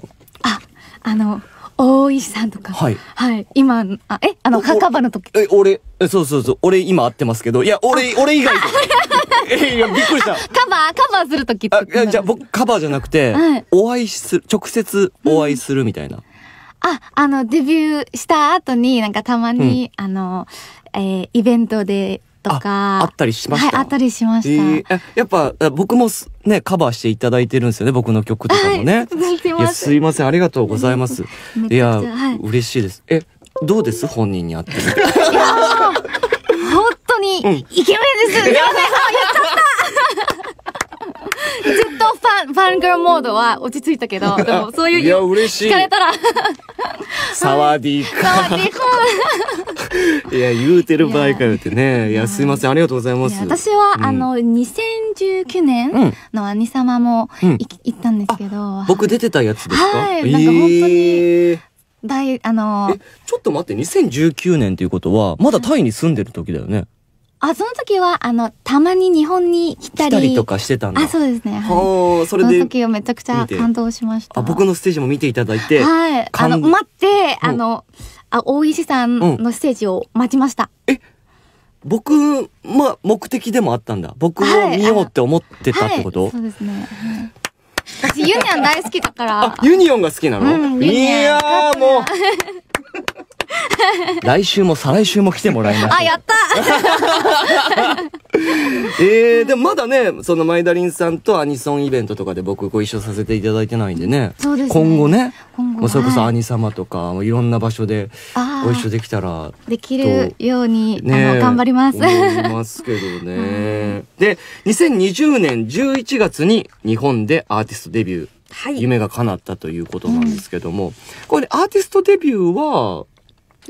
あ、あの、大石さんとか。はい。はい。今、あえ、あの、墓場の時。え、俺、そうそうそう、俺今会ってますけど、いや、俺、俺以外と。え いや、びっくりした。カバー、カバーする時って。じゃあ僕、カバーじゃなくて、はい、お会いする、直接お会いするみたいな。うんあ、あの、デビューした後に、なんかたまに、うん、あの、えー、イベントでとかあったりしました、はい、あったりしました、えー、やっぱ僕もねカバーしていただいてるんですよね僕の曲とかもね、はい、すいませんありがとうございますいや、はい、嬉しいですえどうです本人に会ってみて本当にイケメンです、うん、ずっとファン、ファンガーモードは落ち着いたけど、でもそういう、いや、嬉しい。聞かれたらサワディーカー。サワディーカー。いや、言うてる場合かよってね。いや、すいません。ありがとうございます。私は、あの、2019年の兄様も行、ったんですけど。僕出てたやつですかはい。なんか本当に、えー大、あのー、ちょっと待って、2019年ということは、まだタイに住んでる時だよね。あ、その時は、あの、たまに日本に来たり。たりとかしてたんだ。あ、そうですね。はい。それで。その時はめちゃくちゃ感動しました。あ、僕のステージも見ていただいて。はい。あの、待って、あの、あ大石さんのステージを待ちました。うん、え僕、まあ、目的でもあったんだ。僕を見ようって思ってたってこと、はいはい、そうですね。私、ユニオン大好きだから。ユニオンが好きなの、うん、いやもう。来週も再来週も来てもらいましあ、やった えー、でもまだね、そのマイダリンさんとアニソンイベントとかで僕ご一緒させていただいてないんでね。そうです、ね、今後ね。今後。それこそアニ様とか、はい、いろんな場所でご一緒できたら。できるように、ね、頑張ります。思いますけどね。で、2020年11月に日本でアーティストデビュー。はい、夢が叶ったということなんですけども、うん、これ、ね、アーティストデビューは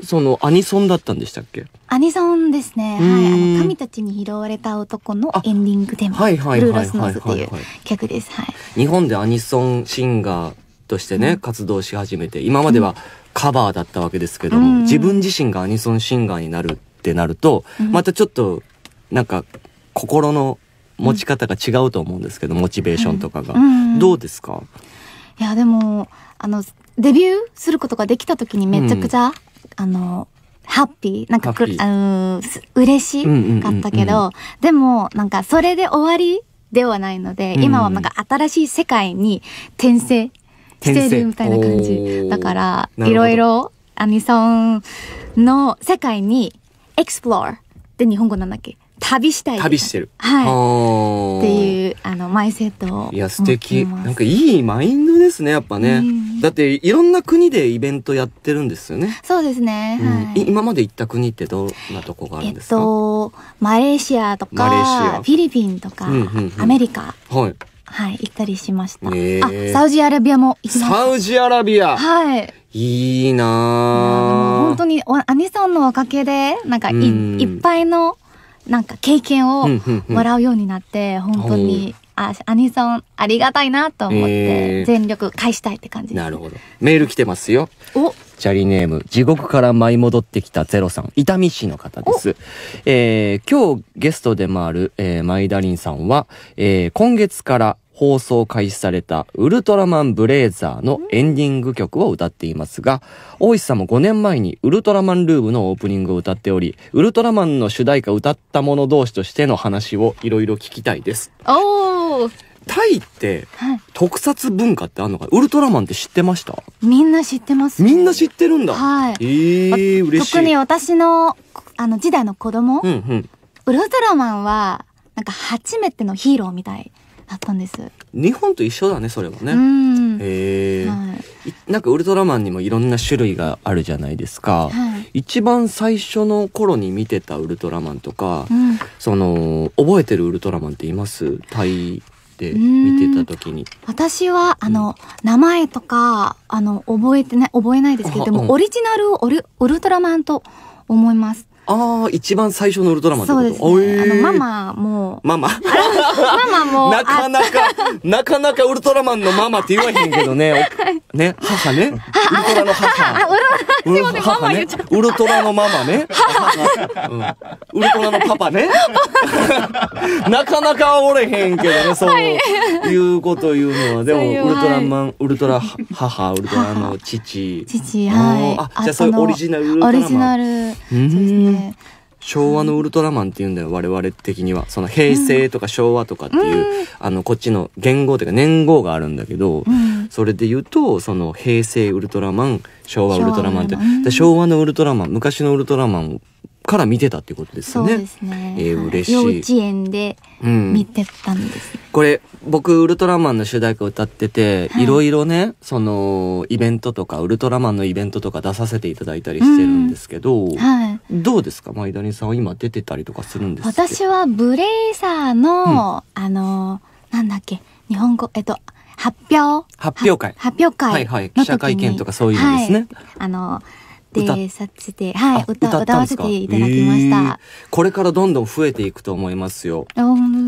そのアニソンだったんでしたっけアニソンですね。はい。あの、神たちに拾われた男のエンディングテーマ。はいはいはいはいはい、はい。曲です。はい。日本でアニソンシンガーとしてね、うん、活動し始めて、今まではカバーだったわけですけども、うん、自分自身がアニソンシンガーになるってなると、うん、またちょっと、なんか、心の持ち方が違うと思うんですけど、モチベーションとかが。どうですかいや、でも、あの、デビューすることができた時にめちゃくちゃ、あの、ハッピーなんかく、うん、嬉しかったけど、でも、なんかそれで終わりではないので、うん今はなんか新しい世界に転生してるみたいな感じ。だから、いろいろアニソンの世界にエクスプローって日本語なんだっけ旅したい。旅してる。はい。っていう、あの、マイセットを。いや、素敵。なんかいいマインドですね、やっぱね。だって、いろんな国でイベントやってるんですよね。そうですね。はいうん、今まで行った国ってどんなとこがあるんですかえっと、マレーシアとか、フィリピンとか、うんうんうん、アメリカ。はい。はい、行ったりしました。えー、あ、サウジアラビアも行きました。サウジアラビアはい。いいなぁ。本当に、お姉さんのおかげで、なんかい、いっぱいの、なんか経験をもらうようになって、本当に。あアニソンありがたいなと思って、全力返したいって感じ、ねえー、なるほどメール来てますよおチャリネーム地獄から舞い戻ってきたゼロさん伊丹市の方です、えー、今日ゲストでもある、えー、マイダリンさんは、えー、今月から放送開始されたウルトラマンブレイザーのエンディング曲を歌っていますが、大石さんも5年前にウルトラマンルームのオープニングを歌っており、ウルトラマンの主題歌歌った者同士としての話をいろいろ聞きたいです。おータイって、特撮文化ってあるのかウルトラマンって知ってましたみんな知ってます、ね、みんな知ってるんだ。はい。えー、嬉しい。特に私の、あの、時代の子供、うんうん、ウルトラマンは、なんか初めてのヒーローみたいだったんです日本と一緒だねそれはねへえ、はい、なんかウルトラマンにもいろんな種類があるじゃないですか、はい、一番最初の頃に見てたウルトラマンとか、うん、その覚えてるウルトラマンっていますタイで見てた時に私はあの、うん、名前とかあの覚えてない覚えないですけどでもオリジナルをオルウルトラマンと思いますああ、一番最初のウルトラマンってことそうです、ね、あの、ママも。ママママも。なかなか、なかなかウルトラマンのママって言わへんけどね。ね、母ね。ウルトラの母。ウル母ね。ウルトラのママね。ウルトラのパパね。なかなかおれへんけどね、そう、い、うこと言うのは。でも、ウルトラマン、ウルトラ母、ウルトラの父。父、はい。あ、じゃあそういうオリジナルウルトラマン。オリジナル。そうですね。昭和のウルトラマンって言うんだよ、我々的には。その平成とか昭和とかっていう、うん、あの、こっちの言語というか年号があるんだけど、うん、それで言うと、その平成ウルトラマン、昭和ウルトラマンって、昭和のウルトラマン、昔のウルトラマンから見てたっていうことですね。そうですね。えー、嬉しい。幼稚園で見てたんです、ねうん、これ僕ウルトラマンの主題歌歌ってて、はい、ろいろねそのイベントとかウルトラマンのイベントとか出させていただいたりしてるんですけど、うん、はい、どうですかマイダニさんは今出てたりとかするんです私はブレイサーの、うん、あのなんだっけ日本語えっと発表発表会発表会はいはい、記者会見とかそういうのですね、はい、あのでさせて、はい、歌歌わせていただきました、えー、これからどんどん増えていくと思いますよ。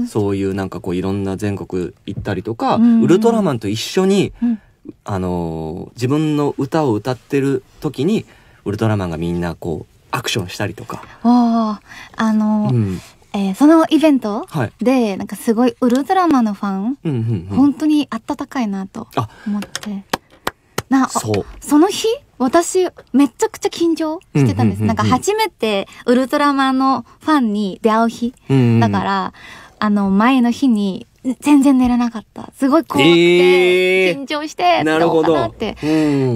そういうなんかこういろんな全国行ったりとか、うんウルトラマンと一緒に、うん、あのー、自分の歌を歌ってる時にウルトラマンがみんなこうアクションしたりとか。あのーうんえー、そのイベントで、はい、なんかすごいウルトラマンのファン、うんうんうん、本当に温かいなと思ってなその日私、めちゃくちゃ緊張してたんです。なんか初めてウルトラマンのファンに出会う日。だから、あの、前の日に全然寝れなかった。すごい怖くて、緊張して、えー、なるほどって。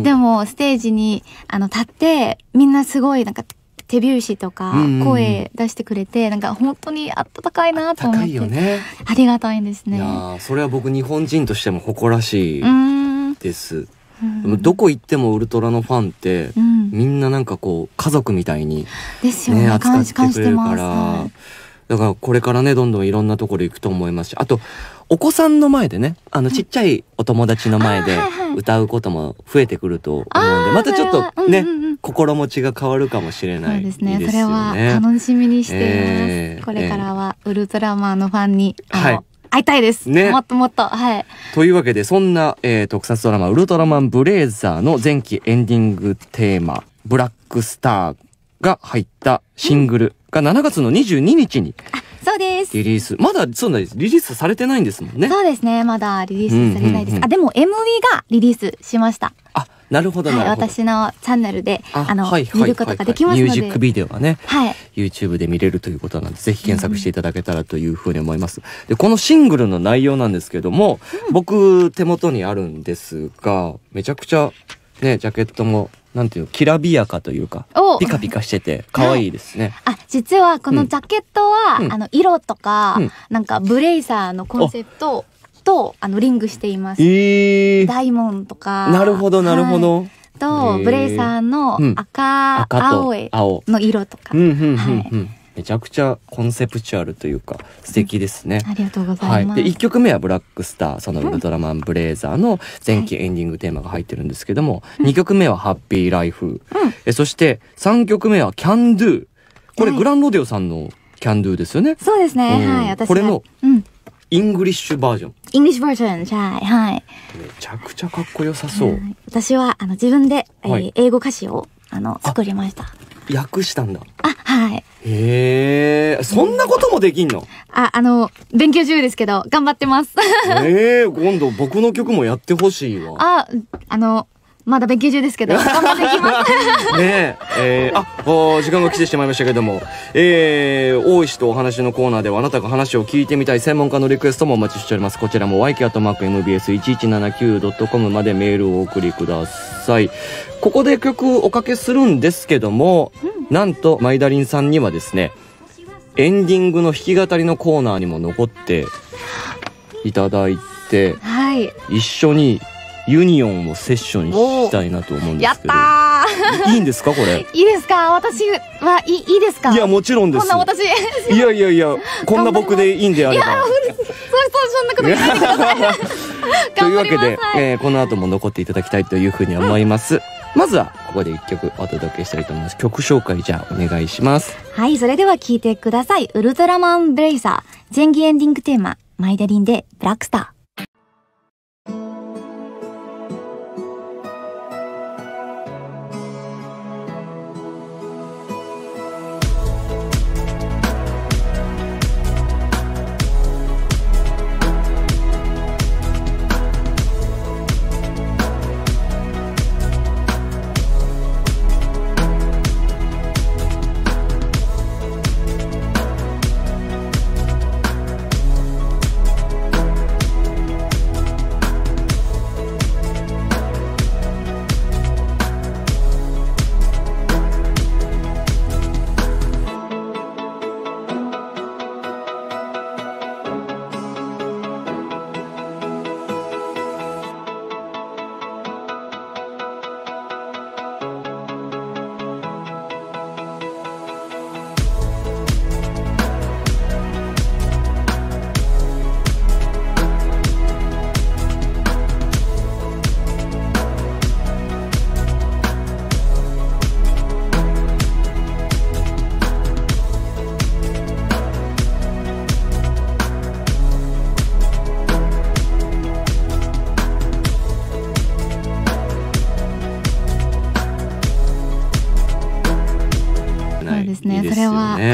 でも、ステージに、あの、立って、みんなすごい、なんか、手拍子とか声出してくれて、うん、なんか本当に暖かいなと思っていよ、ね、ありがたいんですねいやそれは僕日本人としても誇らしいです。どこ行ってもウルトラのファンって、うん、みんななんかこう家族みたいに、ねね、扱ってくれるから、だからこれからねどんどんいろんなところ行くと思いますしあとお子さんの前でねあのちっちゃいお友達の前で歌うことも増えてくると思うんでまたちょっとね、うんうんうん、心持ちが変わるかもしれないですね。ですねそれは楽しみにしています、えー、これからはウルトラマンのファンに、はい会いたいです。ね。もっともっと。はい。というわけで、そんな、えー、特撮ドラマ、ウルトラマンブレイザーの前期エンディングテーマ、ブラックスターが入ったシングルが7月の22日に、そうです。リリース。まだ、そうなんです。リリースされてないんですもんね。そうですね。まだリリースされないです。うんうんうん、あ、でも MV がリリースしました。あ、なるほど、はい、私のチャンネルであの、はいはい、見ることができますので、ミュージックビデオがね、はい、YouTube で見れるということなんでぜひ検索していただけたらというふうに思います。うん、でこのシングルの内容なんですけども、うん、僕手元にあるんですがめちゃくちゃねジャケットもなんていうきらびやかというかピカピカしてて可愛いですね、はい、あ実はこのジャケットは、うん、あの色とか、うん、なんかブレイサーのコンセプトと、あの、リングしています。えー、ダイモンとか。なるほど、なるほど。はい、と、ブレイサーの赤、うん、赤青の色とか。うん、うん、はい。めちゃくちゃコンセプチュアルというか素敵ですね。うん、ありがとうございます。はい、で1曲目は「ブラックスター」その「ウルトラマンブレイザー」の前期エンディングテーマが入ってるんですけども、うん、2曲目は「ハッピーライフ」うん、えそして3曲目は「キャンドゥ」これ、グランロデオさんの「キャンドゥ」ですよね。そうですね、はい、私これのイングリッシュバージョン。イングリッシュバージョン、じゃあ、はい。めちゃくちゃかっこよさそう。はい、私は、あの、自分で、えー、はい、英語歌詞を、あの、作りました。訳したんだ。あ、はい。へえ、そんなこともできんの、あ、あの、勉強中ですけど、頑張ってます。ええ今度僕の曲もやってほしいわ。あ、あの、まだ勉強中ですけど、頑張ってきます。ねえ、えー、あ、時間が来てしまいましたけども、えー、大石とお話のコーナーではあなたが話を聞いてみたい専門家のリクエストもお待ちしております。こちらも yk.mbs1179.com までメールをお送りください。ここで曲おかけするんですけども、うん、なんと、マイダリンさんにはですね、エンディングの弾き語りのコーナーにも残っていただいて、はい、一緒にユニオンをセッションしたいなと思うんですけど。やったいいんですかこれ。いいですか私は、いい、いいですかいや、もちろんです。こんな私。いやいやいや、こんな僕でいいんであれば。いや、そうそう、そんなこと言ってください。というわけで、えー、この後も残っていただきたいというふうに思います。まずは、ここで一曲お届けしたいと思います。曲紹介じゃあお願いします。はい、それでは聴いてください。ウルトラマンブレイザー、前期エンディングテーマ、マイダリンでブラックスター。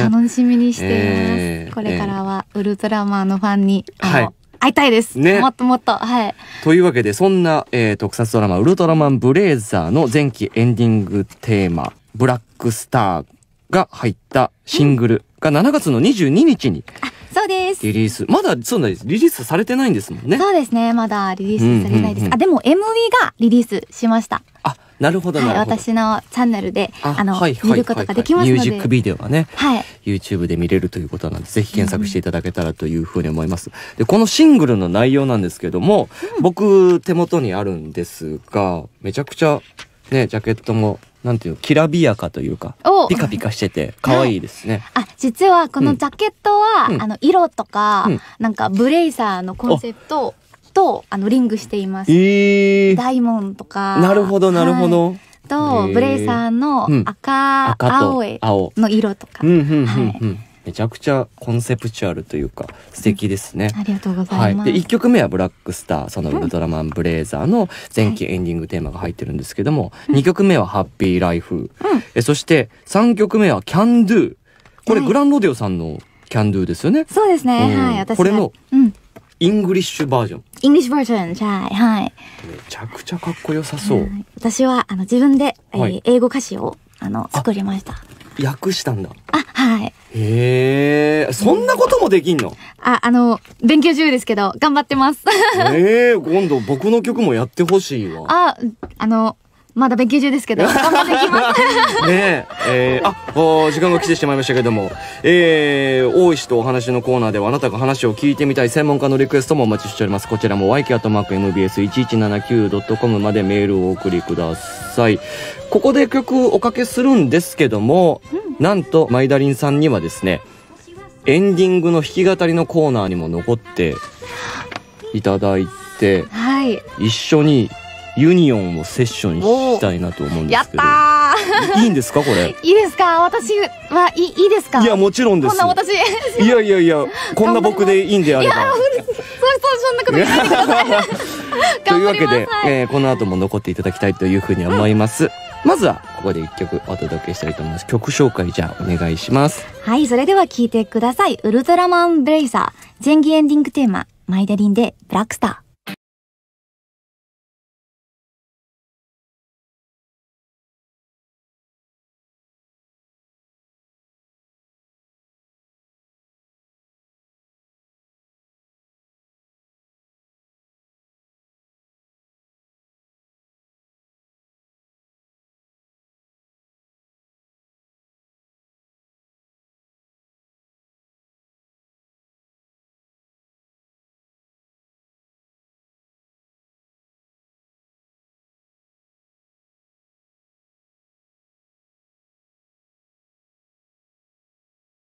楽しみにしています。えー、これからはウルトラマンのファンに、はい、会いたいです。ね。もっともっと。はい。というわけで、そんな、えー、特撮ドラマ、ウルトラマンブレイザーの前期エンディングテーマ、ブラックスターが入ったシングルが7月の22日に、そうです。リリース。まだ、そうなんです。リリースされてないんですもんね。そうですね。まだリリースされないです。うんうんうん、あ、でも MV がリリースしました。あ、なるほどはい、私のチャンネルであの、はいはい、見ることができますので、ミュージックビデオがね、はい、YouTube で見れるということなんでぜひ検索していただけたらというふうに思います。うん、でこのシングルの内容なんですけども、うん、僕手元にあるんですがめちゃくちゃねジャケットもなんていうきらびやかというかピカピカしてて可愛いですね、はい、あ実はこのジャケットは、うん、あの色とか、うん、なんかブレイザーのコンセプトと、あの、リングしています。えー、ダイモンとか。なるほど、なるほど。はい、と、ブレイサーの赤、うん、青の色とか。めちゃくちゃコンセプチュアルというか素敵ですね、うん、ありがとうございます、はい、で1曲目は「ブラックスター」そのウルトラマンブレイザーの前期エンディングテーマが入ってるんですけども、うん、2曲目は「ハッピーライフ」うん、そして3曲目は「キャンドゥ」これ、グランロデオさんの「キャンドゥ」ですよねそうですね、はい私これのイングリッシュバージョン。イングリッシュバージョン、じゃあ、はい。めちゃくちゃかっこよさそう。私は、あの、自分で、えー、はい、英語歌詞を、あの、作りました。訳したんだ。あ、はい。へえ、そんなこともできんのあ、あの、勉強中ですけど、頑張ってます。え えー、今度僕の曲もやってほしいわ。あ、あの、まだ勉強中ですけど、っねえ、えー、あ、お時間が来てしまいましたけども、えー、大石とお話のコーナーではあなたが話を聞いてみたい専門家のリクエストもお待ちしております。こちらも yk.mbs1179.com までメールをお送りください。ここで曲おかけするんですけども、うん、なんと、マイダリンさんにはですね、エンディングの弾き語りのコーナーにも残っていただいて、はい、一緒にユニオンをセッションしたいなと思うんですけど。やったーいいんですかこれ。いいですか私はいいいですかいや、もちろんです。こんな私。いやいやいや、こんな僕でいいんであれば。いや、そんなことないでください。というわけで、えー、この後も残っていただきたいというふうに思います。うん、まずは、ここで一曲お届けしたいと思います。曲紹介じゃあお願いします。はい、それでは聴いてください。ウルトラマンブレイサー、前期エンディングテーマ、マイダリンで、ブラックスター。